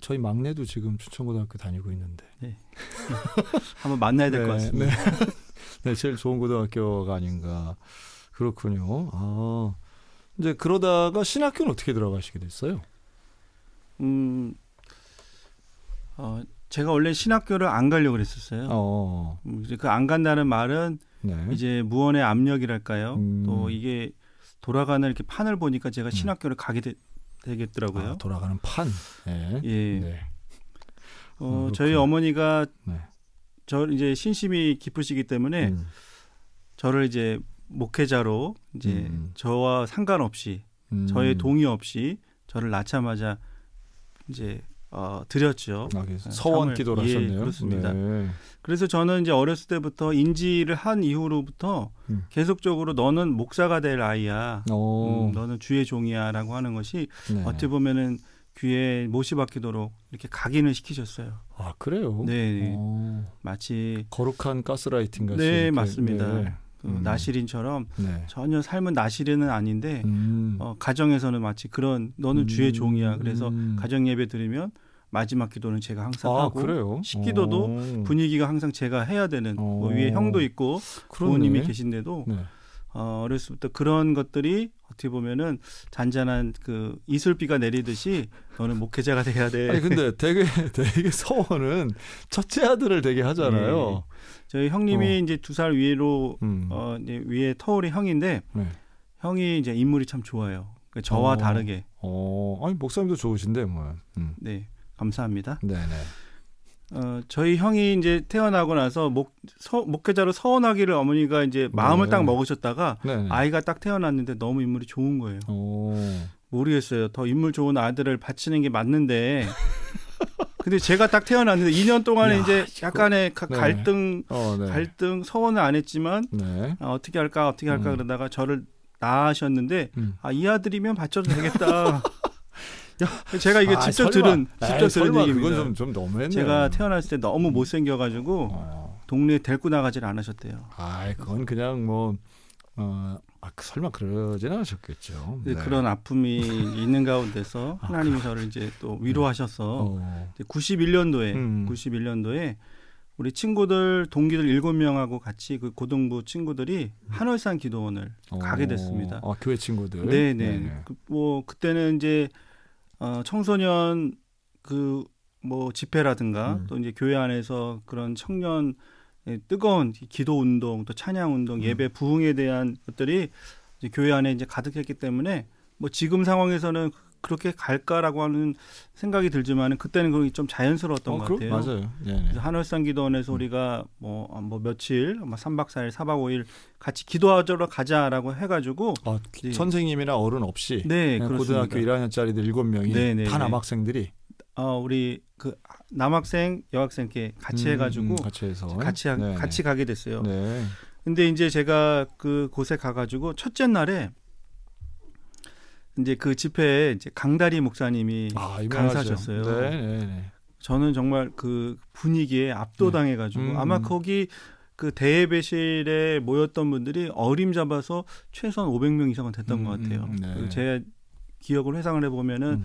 저희 막내도 지금 춘천고등학교 다니고 있는데 네. 한번 만나야 될것 네, 같습니다. 네. 네, 제일 좋은 고등학교가 아닌가 그렇군요. 아 이제 그러다가 신학교는 어떻게 들어가시게 됐어요? 음, 어, 제가 원래 신학교를 안 가려고 그랬었어요. 어. 어. 음, 그안 간다는 말은 네. 이제 무언의 압력이랄까요. 음. 또 이게 돌아가는 이렇게 판을 보니까 제가 음. 신학교를 가게 되, 되겠더라고요. 아, 돌아가는 판. 네. 예. 네. 어, 음, 저희 어머니가 네. 저 이제 신심이 깊으시기 때문에 음. 저를 이제 목회자로 이제 음. 저와 상관없이 저의 음. 동의 없이 저를 낳자마자 이제 어, 드렸죠. 아, 서원 네. 기도를 예, 하셨네요. 그렇습니다. 네. 그래서 저는 이제 어렸을 때부터 인지를 한 이후로부터 음. 계속적으로 너는 목사가 될 아이야. 어. 음, 너는 주의 종이야라고 하는 것이 네. 어떻게 보면은 귀에 못이 박히도록 이렇게 각인을 시키셨어요. 아 그래요? 네, 오. 어. 마치 거룩한 가스라이팅 같이. 네, 이렇게. 맞습니다. 네. 그 음. 나시린처럼 네. 전혀 삶은 나시린은 아닌데 음. 어, 가정에서는 마치 그런 너는 주의 음. 종이야. 그래서 음. 가정 예배 드리면 마지막 기도는 제가 항상 아, 하고 그래요? 식기도도 오. 분위기가 항상 제가 해야 되는 뭐 위에 형도 있고 그러네. 부모님이 계신데도 네. 어, 어렸을 때 그런 것들이 어떻게 보면은 잔잔한 그 이슬비가 내리듯이 너는 목회자가 돼야 돼. 아니 근데 되게 되게 서원은 첫째 아들을 되게 하잖아요. 예. 저희 형님이 어. 이제 두 살 위로 음. 어 이제 위에 터울이 형인데 네. 형이 이제 인물이 참 좋아요. 그러니까 저와 어. 다르게. 어, 아니 목사님도 좋으신데 뭐. 음. 네, 감사합니다. 네, 네. 어, 저희 형이 이제 태어나고 나서 목 서, 목회자로 서원하기를 어머니가 이제 마음을 네. 딱 먹으셨다가 네네. 네. 아이가 딱 태어났는데 너무 인물이 좋은 거예요. 오. 모르겠어요. 더 인물 좋은 아들을 바치는 게 맞는데 근데 제가 딱 태어났는데 2년 동안에 야, 이제 약간의 그, 갈등, 어, 네. 갈등 서원은 안 했지만 네. 아, 어떻게 할까 어떻게 할까 음. 그러다가 저를 낳으셨는데 음. 아, 이 아들이면 받쳐도 되겠다. 제가 이게 아, 직접 설마, 들은 직접 에이, 들은 얘기입니다. 좀, 좀 너무했네. 제가 태어났을 때 너무 음. 못생겨가지고 어. 동네 데리고 나가질 않으셨대요. 아, 그건 그냥 뭐 어, 아, 그 설마 그러지는 않으셨겠죠. 네. 그런 아픔이 있는 가운데서 아, 하나님이 아, 저를 이제 또 위로하셔서 네. 어. 91년도에 음. 91년도에 우리 친구들 동기들 일곱 명하고 같이 그 고등부 친구들이 한월산 기도원을 어. 가게 됐습니다. 아, 교회 친구들. 네네. 네네. 네. 그, 뭐 그때는 이제 어, 청소년 그 뭐 집회라든가 음. 또 이제 교회 안에서 그런 청년 예, 뜨거운 기도 운동, 또 찬양 운동, 음. 예배 부흥에 대한 것들이 교회 안에 이제 가득했기 때문에 뭐 지금 상황에서는 그렇게 갈까라고 하는 생각이 들지만 그때는 그게좀 자연스러웠던 어, 것 같아요. 맞아요. 네, 네. 한월산 기도원에서 음. 우리가 뭐, 뭐 며칠, 아 3박 4일, 4박 5일 같이 기도하러 가자라고 해가지고 아, 선생님이나 어른 없이 네, 네 고등학교 1학년짜리들 7명이 다 남학생들이 어, 우리 그 남학생, 여학생 이렇게 같이 음, 해가지고 음, 같이 해서 같이 네, 네. 같이 가게 됐어요. 네. 근데 이제 제가 그 곳에 가가지고 첫째 날에 이제 그 집회에 이제 강다리 목사님이 아, 강사셨어요. 네, 네, 네, 저는 정말 그 분위기에 압도당해가지고 음, 아마 거기 그 대예배실에 모였던 분들이 어림잡아서 최소한 500명 이상은 됐던 음, 것 같아요. 음, 그 제 기억을 회상을 해보면은 음.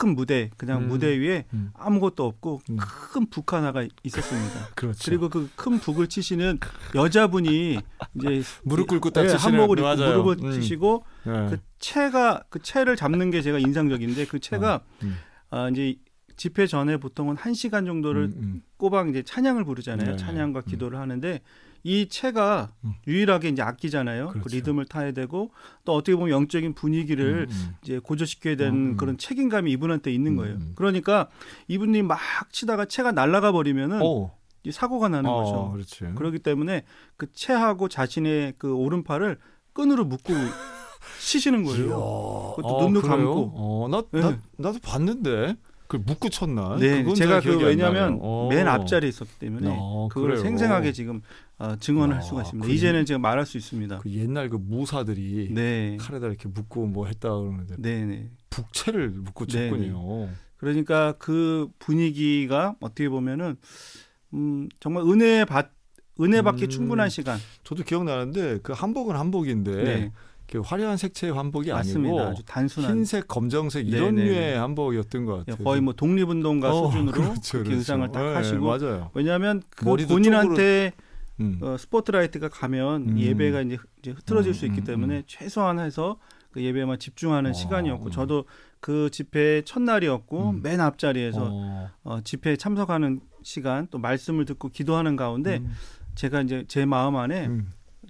큰 무대 그냥 음. 무대 위에 음. 아무것도 없고 음. 큰북 하나가 있었습니다. 그렇죠. 그리고 그 큰 북을 치시는 여자분이 이제 무릎 꿇고 예, 딱 치시는 한복을 네, 입고 맞아요. 무릎을 음. 치시고 네. 그 채가 그 채를 잡는 게 제가 인상적인데 그 채가 어, 음. 아, 이제 집회 전에 보통은 1시간 정도를 음, 꼬박 이제 찬양을 부르잖아요. 네. 찬양과 기도를 하는데 이체가 음. 유일하게 이제 악기잖아요. 그 그렇죠. 그 리듬을 타야 되고 또 어떻게 보면 영적인 분위기를 음. 음. 이제 고조시켜야 되는 음, 음. 그런 책임감이 이분한테 있는 음, 거예요. 그러니까 이분이 막 치다가 채가 날아가 버리면은 오. 사고가 나는 어, 거죠. 그렇지. 그렇기 때문에 그 채하고 자신의 그 오른팔을 끈으로 묶고 치시는 거예요. 이야. 그것도 아, 눈도 그래요? 감고. 어, 나, 네. 나, 나도 봤는데. 네, 그 묵고 쳤나? 네, 제가 그 왜냐하면 맨 앞자리에 있었기 때문에 아, 그걸 그래요. 생생하게 지금 어, 증언을 아, 할 수가 아, 있습니다. 그 이제는 제가 말할 수 있습니다. 그 옛날 그 무사들이 네. 칼에다 이렇게 묶고 뭐 했다 그러는데 네네. 네. 북채를 묶고 쳤군요. 네, 그러니까 그 분위기가 어떻게 보면은 음, 정말 은혜 받 은혜 받기 음, 충분한 시간. 저도 기억나는데 그 한복은 한복인데. 네. 그 화려한 색채의 한복이 맞습니다. 아니고 단순한 흰색, 검정색 이런 네네 류의 한복이었던 것 같아요. 예, 거의 뭐 독립운동가 어, 수준으로 그렇죠, 그렇죠. 기상을 딱 네, 하시고 맞아요. 왜냐하면 그 본인한테 음. 어, 스포트라이트가 가면 음. 예배가 이제 흐트러질 음, 수 있기 음, 때문에 음. 최소한 해서 그 예배에만 집중하는 어, 시간이었고 저도 그 집회 첫날이었고 음. 맨 앞자리에서 어. 어, 집회에 참석하는 시간 또 말씀을 듣고 기도하는 가운데 제가 이제 제 마음 안에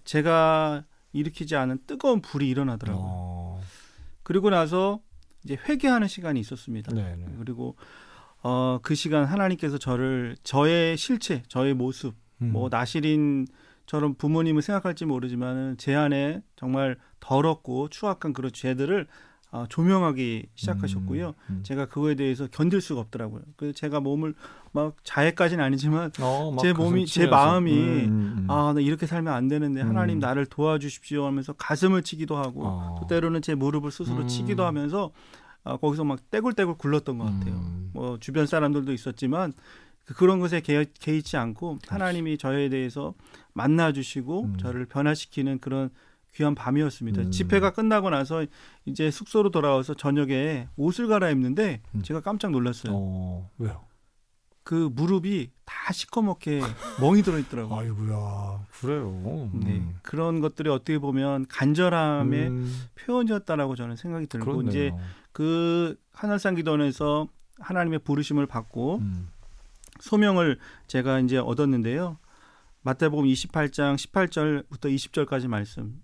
제가 일으키지 않은 뜨거운 불이 일어나더라고요. 어. 그리고 나서 이제 회개하는 시간이 있었습니다. 네네. 네. 그리고 어, 그 시간 하나님께서 저를 저의 실체, 저의 모습, 음. 뭐 나시린처럼 부모님을 생각할지 모르지만 제 안에 정말 더럽고 추악한 그런 죄들을 어, 조명하기 시작하셨고요. 음, 음. 제가 그거에 대해서 견딜 수가 없더라고요. 그래서 제가 몸을 막 자해까지는 아니지만 어, 제 몸이 치여서. 제 마음이 음, 음, 음, 아, 나 이렇게 살면 안 되는데 하나님 음. 나를 도와주십시오 하면서 가슴을 치기도 하고 어. 아. 또 때로는 제 무릎을 스스로 치기도 하면서 아, 거기서 막 떼굴떼굴 굴렀던 것 같아요. 뭐 주변 사람들도 있었지만 그, 그런 것에 개, 의치 않고 하나님이 저에 대해서 만나주시고 저를 변화시키는 그런 귀한 밤이었습니다. 음. 집회가 끝나고 나서 이제 숙소로 돌아와서 저녁에 옷을 갈아입는데 음. 제가 깜짝 놀랐어요. 어, 왜요? 그 무릎이 다 시커멓게 멍이 들어있더라고요. 아이고야, 그래요. 음. 네, 그런 것들이 어떻게 보면 간절함의 음. 표현이었다라고 저는 생각이 들고 그렇네요. 이제 그 하늘산 기도원에서 하나님의 부르심을 받고 음. 소명을 제가 이제 얻었는데요. 마태복음 28장 18절부터 20절까지 말씀.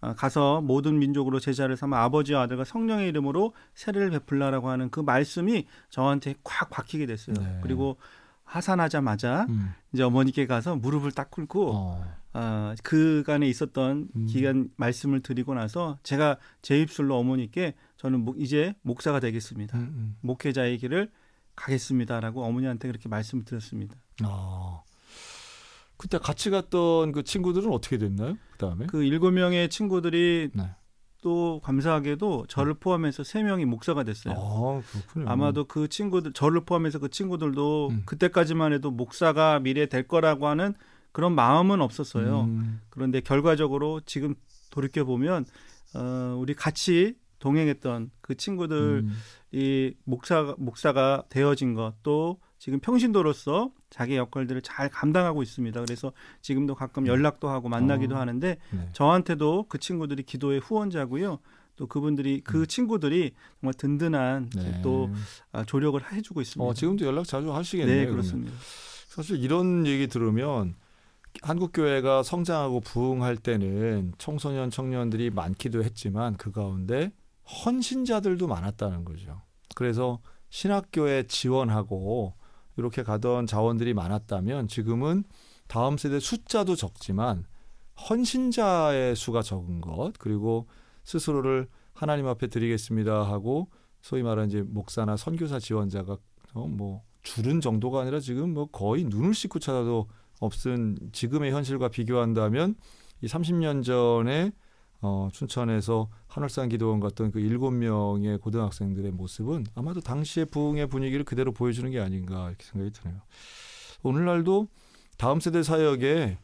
어, 가서 모든 민족으로 제자를 삼아 아버지와 아들과 성령의 이름으로 세례를 베풀라라고 하는 그 말씀이 저한테 콱 박히게 됐어요. 네. 그리고 하산하자마자 음. 이제 어머니께 가서 무릎을 딱 꿇고 어. 어, 그간에 있었던 기간 음. 말씀을 드리고 나서 제가 제 입술로 어머니께 저는 이제 목사가 되겠습니다. 음, 음, 목회자의 길을 가겠습니다라고 어머니한테 그렇게 말씀을 드렸습니다. 어. 그때 같이 갔던 그 친구들은 어떻게 됐나요? 그다음에 그 일곱 명의 친구들이 네. 또 감사하게도 저를 포함해서 세 명이 목사가 됐어요. 아, 마도그 친구들 저를 포함해서 그 친구들도 음. 그때까지만 해도 목사가 미래 될 거라고 하는 그런 마음은 없었어요. 음. 그런데 결과적으로 지금 돌이켜 보면 어, 우리 같이 동행했던 그 친구들이 음. 목사 목사가 되어진 것또 지금 평신도로서 자기 역할들을 잘 감당하고 있습니다. 그래서 지금도 가끔 네. 연락도 하고 만나기도 어. 하는데 네. 저한테도 그 친구들이 기도의 후원자고요. 또 그분들이 그 음. 친구들이 정말 든든한 네. 또 아, 조력을 해주고 있습니다. 어, 지금도 연락 자주 하시겠네요. 네, 그렇습니다. 그러면. 사실 이런 얘기 들으면 한국 교회가 성장하고 부흥할 때는 청소년 청년들이 많기도 했지만 그 가운데 헌신자들도 많았다는 거죠. 그래서 신학교에 지원하고 이렇게 가던 자원들이 많았다면 지금은 다음 세대 숫자도 적지만 헌신자의 수가 적은 것 그리고 스스로를 하나님 앞에 드리겠습니다 하고 소위 말하는 이제 목사나 선교사 지원자가 어, 뭐 줄은 정도가 아니라 지금 뭐 거의 눈을 씻고 찾아도 없은 지금의 현실과 비교한다면 이 30년 전에 어, 춘천에서 한월산 기도원 갔던 그 일곱 명의 고등학생들의 모습은 아마도 당시의 부흥의 분위기를 그대로 보여주는 게 아닌가 이렇게 생각이 드네요. 오늘날도 다음 세대 사역의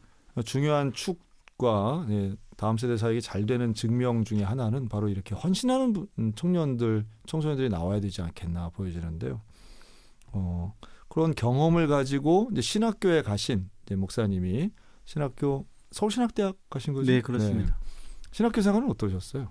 중요한 축과 예, 다음 세대 사역이 잘 되는 증명 중에 하나는 바로 이렇게 헌신하는 음, 청년들, 청소년들이 나와야 되지 않겠나 보여지는데요. 어, 그런 경험을 가지고 이제 신학교에 가신 이제 목사님이 신학교 서울신학대학 가신 거죠? 네, 그렇습니다. 네. 신학교 생활은 어떠셨어요?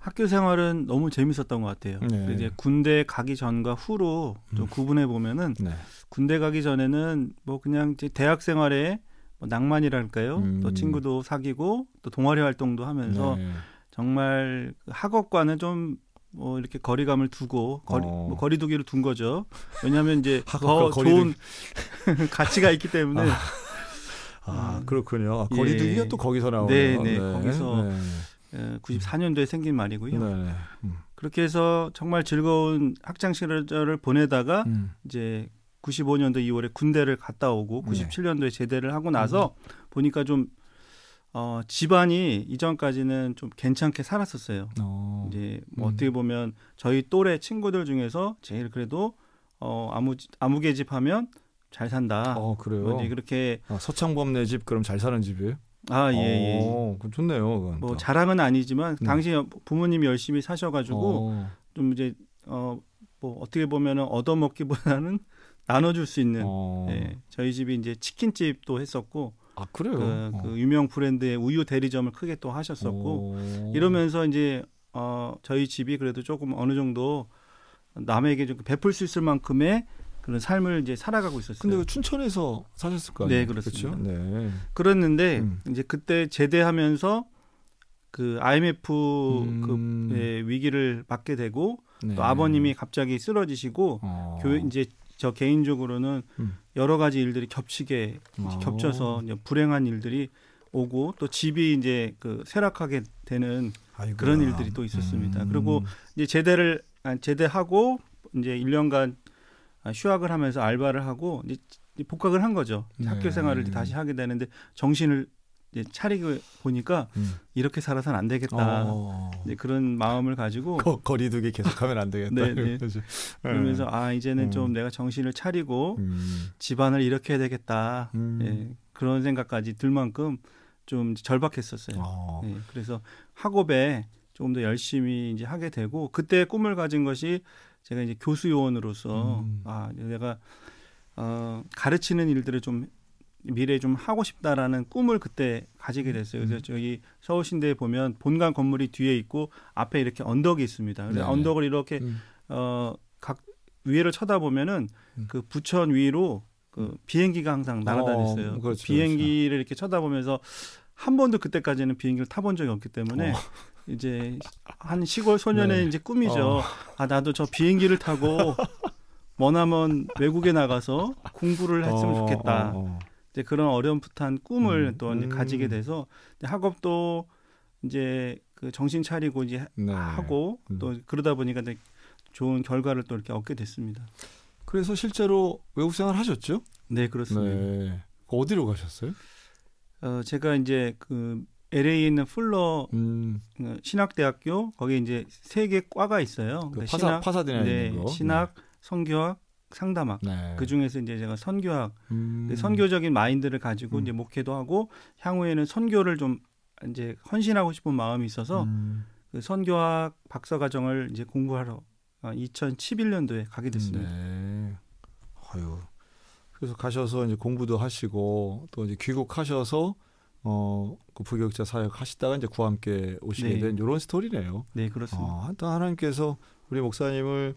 학교 생활은 너무 재밌었던 것 같아요. 네. 이제 군대 가기 전과 후로 좀 음. 구분해 보면은 네. 군대 가기 전에는 뭐 그냥 이제 대학 생활에 뭐 낭만이랄까요? 음. 또 친구도 사귀고 또 동아리 활동도 하면서 네. 정말 학업과는 좀뭐 이렇게 거리감을 두고 거리 어. 뭐 거리두기를 둔 거죠. 왜냐하면 이제 더 좋은 가치가 있기 때문에 아. 아 음. 그렇군요. 아, 예. 거리두기가 예. 또 거기서 나오네요. 네, 네. 네. 거기서 네. 94년도에 예, 생긴 말이고요. 네. 음. 그렇게 해서 정말 즐거운 학창 시절을 보내다가 음. 이제 95년도 2월에 군대를 갔다 오고 97년도에 제대를 하고 나서 음. 보니까 좀 어, 집안이 이전까지는 좀 괜찮게 살았었어요. 어. 이제 뭐 음. 어떻게 보면 저희 또래 친구들 중에서 제일 그래도 어, 아무 아무개 집 하면 잘 산다. 어 그래요. 어디 뭐 그렇게 아, 서창범내 집 그럼 잘 사는 집이에요? 아, 예, 예. 그 좋네요. 그건 뭐, 자랑은 아니지만, 네. 당시 부모님이 열심히 사셔가지고, 어. 좀 이제, 어, 뭐, 어떻게 보면은 얻어먹기보다는 나눠줄 수 있는, 어. 예. 저희 집이 이제 치킨집도 했었고, 아, 그래요? 그, 어. 그 어. 유명 브랜드의 우유 대리점을 크게 또 하셨었고, 오. 이러면서 이제, 어, 저희 집이 그래도 조금 어느 정도 남에게 좀 베풀 수 있을 만큼의 그런 삶을 이제 살아가고 있었어요. 근데 춘천에서 사셨을 거아요 네, 그렇습니다. 그렇죠? 네. 그랬는데 음. 이제 그때 제대하면서 그 IMF 그, 음. 그 위기를 받게 되고 네. 또 아버님이 갑자기 쓰러지시고 어. 교회 이제 저 개인적으로는 음. 여러 가지 일들이 겹치게 어. 겹쳐서 이제 불행한 일들이 오고 또 집이 이제 그 쇠락하게 되는 아이고야. 그런 일들이 또 있었습니다. 그리고 음. 이제 제대를 아, 제대하고 이제 1년간 아, 휴학을 하면서 알바를 하고 이제 복학을 한 거죠. 네. 학교 생활을 다시 하게 되는데 정신을 차리고 보니까 음. 이렇게 살아선 안 되겠다 어. 그런 마음을 가지고 거, 리두기 계속하면 안 되겠다 네, 네. 그러면서 아 이제는 음. 좀 내가 정신을 차리고 음. 집안을 이렇게 해야 되겠다 음. 예, 그런 생각까지 들 만큼 좀 절박했었어요. 어. 예, 그래서 학업에 조금 더 열심히 이제 하게 되고 그때 꿈을 가진 것이 제가 이제 교수 요원으로서 음. 아 내가 어, 가르치는 일들을 좀 미래에 좀 하고 싶다라는 꿈을 그때 가지게 됐어요. 그래서 음. 저기 서울신대에 보면 본관 건물이 뒤에 있고 앞에 이렇게 언덕이 있습니다. 그래서 네 언덕을 이렇게 음. 어각 위를 에 쳐다보면은 음. 그 부천 위로 그 음. 비행기가 항상 날아다녔어요. 어, 그렇죠, 비행기를 그렇죠. 이렇게 쳐다보면서 한 번도 그때까지는 비행기를 타본 적이 없기 때문에 어. 이제 한 시골 소년의 네. 이제 꿈이죠. 어. 아 나도 저 비행기를 타고 머나먼 외국에 나가서 공부를 했으면 어, 좋겠다. 어, 어. 이제 그런 어렴풋한 꿈을 음, 또 음. 가지게 돼서 학업도 이제 그 정신 차리고 이제 네. 하고 음. 또 음. 그러다 보니까 좋은 결과를 또 이렇게 얻게 됐습니다. 그래서 실제로 외국 생활 하셨죠? 네 그렇습니다. 네. 그 어디로 가셨어요? 어, 제가 이제 그 LA에 있는 풀러 음. 그 신학대학교 거기 이제 세 개 과가 있어요. 그 그러니까 파사 신학, 파사드냐 네, 신학, 네. 성교학, 상담학. 네. 그 중에서 이제 제가 선교학, 음. 그 선교적인 마인드를 가지고 음. 이제 목회도 하고 향후에는 선교를 좀 이제 헌신하고 싶은 마음이 있어서 음. 그 선교학 박사 과정을 이제 공부하러 2011년도에 어, 가게 됐습니다. 네. 아유. 그래서 가셔서 이제 공부도 하시고 또 이제 귀국하셔서 어, 그 부교육자 사역 하시다가 이제 구함께 오시게 네. 된 이런 스토리네요. 네, 그렇습니다. 어, 일단 하나님께서 우리 목사님을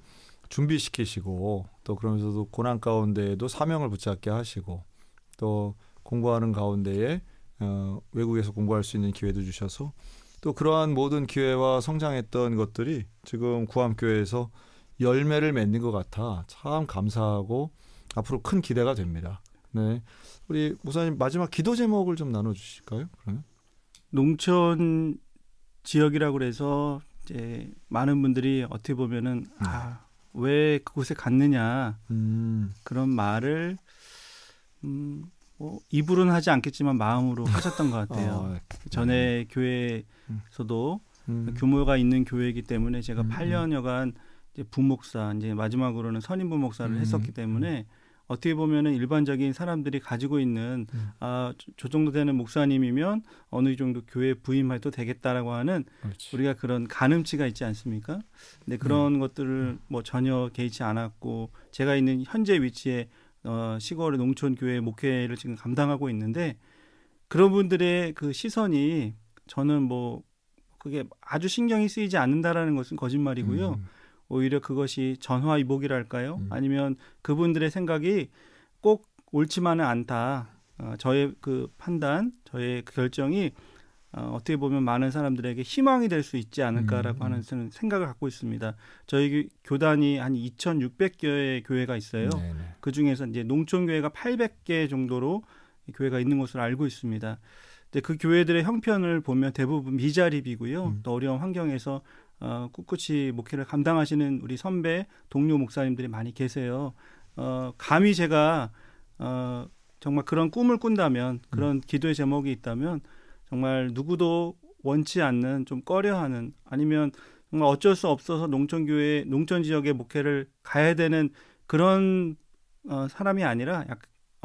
준비시키시고 또 그러면서도 고난 가운데에도 사명을 붙잡게 하시고 또 공부하는 가운데에 어, 외국에서 공부할 수 있는 기회도 주셔서 또 그러한 모든 기회와 성장했던 것들이 지금 구함교회에서 열매를 맺는 것 같아 참 감사하고 앞으로 큰 기대가 됩니다. 네. 우리 목사님 마지막 기도 제목을 좀 나눠 주실까요? 그러면 농촌 지역이라고 그래서 이제 많은 분들이 어떻게 보면은 아. 아, 왜 그곳에 갔느냐 음. 그런 말을 음, 뭐 입으로는 하지 않겠지만 마음으로 하셨던 것 같아요. 어, 네. 전에 네. 교회에서도 음. 음. 규모가 있는 교회이기 때문에 제가 8년여간 음, 음. 이제 부목사 이제 마지막으로는 선임 부목사를 했었기 때문에 어떻게 보면은 일반적인 사람들이 가지고 있는 음. 아, 저 정도 되는 목사님이면 어느 정도 교회 부임해도 되겠다라고 하는 그렇지. 우리가 그런 가늠치가 있지 않습니까? 근데 그런 음. 것들을 음. 뭐 전혀 개의치 않았고 제가 있는 현재 위치에 어, 시골의 농촌 교회 목회를 지금 감당하고 있는데 그런 분들의 그 시선이 저는 뭐 그게 아주 신경이 쓰이지 않는다라는 것은 거짓말이고요. 음. 오히려 그것이 전화위복이랄까요? 음. 아니면 그분들의 생각이 꼭 옳지만은 않다. 어, 저의 그 판단, 저의 그 결정이 어, 어떻게 보면 많은 사람들에게 희망이 될 수 있지 않을까라고 음. 하는 생각을 갖고 있습니다. 저희 교단이 한 2,600개의 교회가 있어요. 네, 네. 그 중에서 이제 농촌교회가 800개 정도로 교회가 있는 것으로 알고 있습니다. 근데 그 교회들의 형편을 보면 대부분 미자립이고요. 음. 또 어려운 환경에서 어, 꿋꿋이 목회를 감당하시는 우리 선배 동료 목사님들이 많이 계세요. 어, 감히 제가 어, 정말 그런 꿈을 꾼다면 그런 음. 기도의 제목이 있다면 정말 누구도 원치 않는 좀 꺼려하는 아니면 정말 어쩔 수 없어서 농촌교회 농촌 지역에 목회를 가야 되는 그런 어, 사람이 아니라 약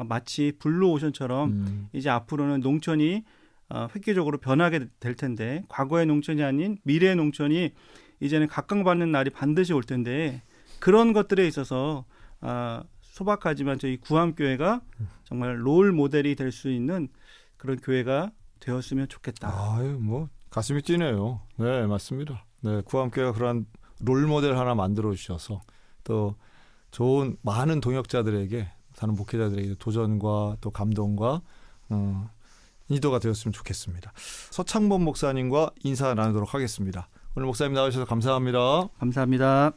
마치 블루오션처럼 음. 이제 앞으로는 농촌이 어, 획기적으로 변하게 될 텐데 과거의 농촌이 아닌 미래의 농촌이 이제는 각광받는 날이 반드시 올 텐데 그런 것들에 있어서 아, 소박하지만 저희 구암교회가 정말 롤 모델이 될 수 있는 그런 교회가 되었으면 좋겠다. 아유 뭐 가슴이 뛰네요. 네 맞습니다. 네 구암교회가 그러한 롤 모델 하나 만들어 주셔서 또 좋은 많은 동역자들에게 다른 목회자들에게 도전과 또 감동과 음, 리도가 되었으면 좋겠습니다. 서창범 목사님과 인사 나누도록 하겠습니다. 오늘 목사님 나오셔서 감사합니다. 감사합니다.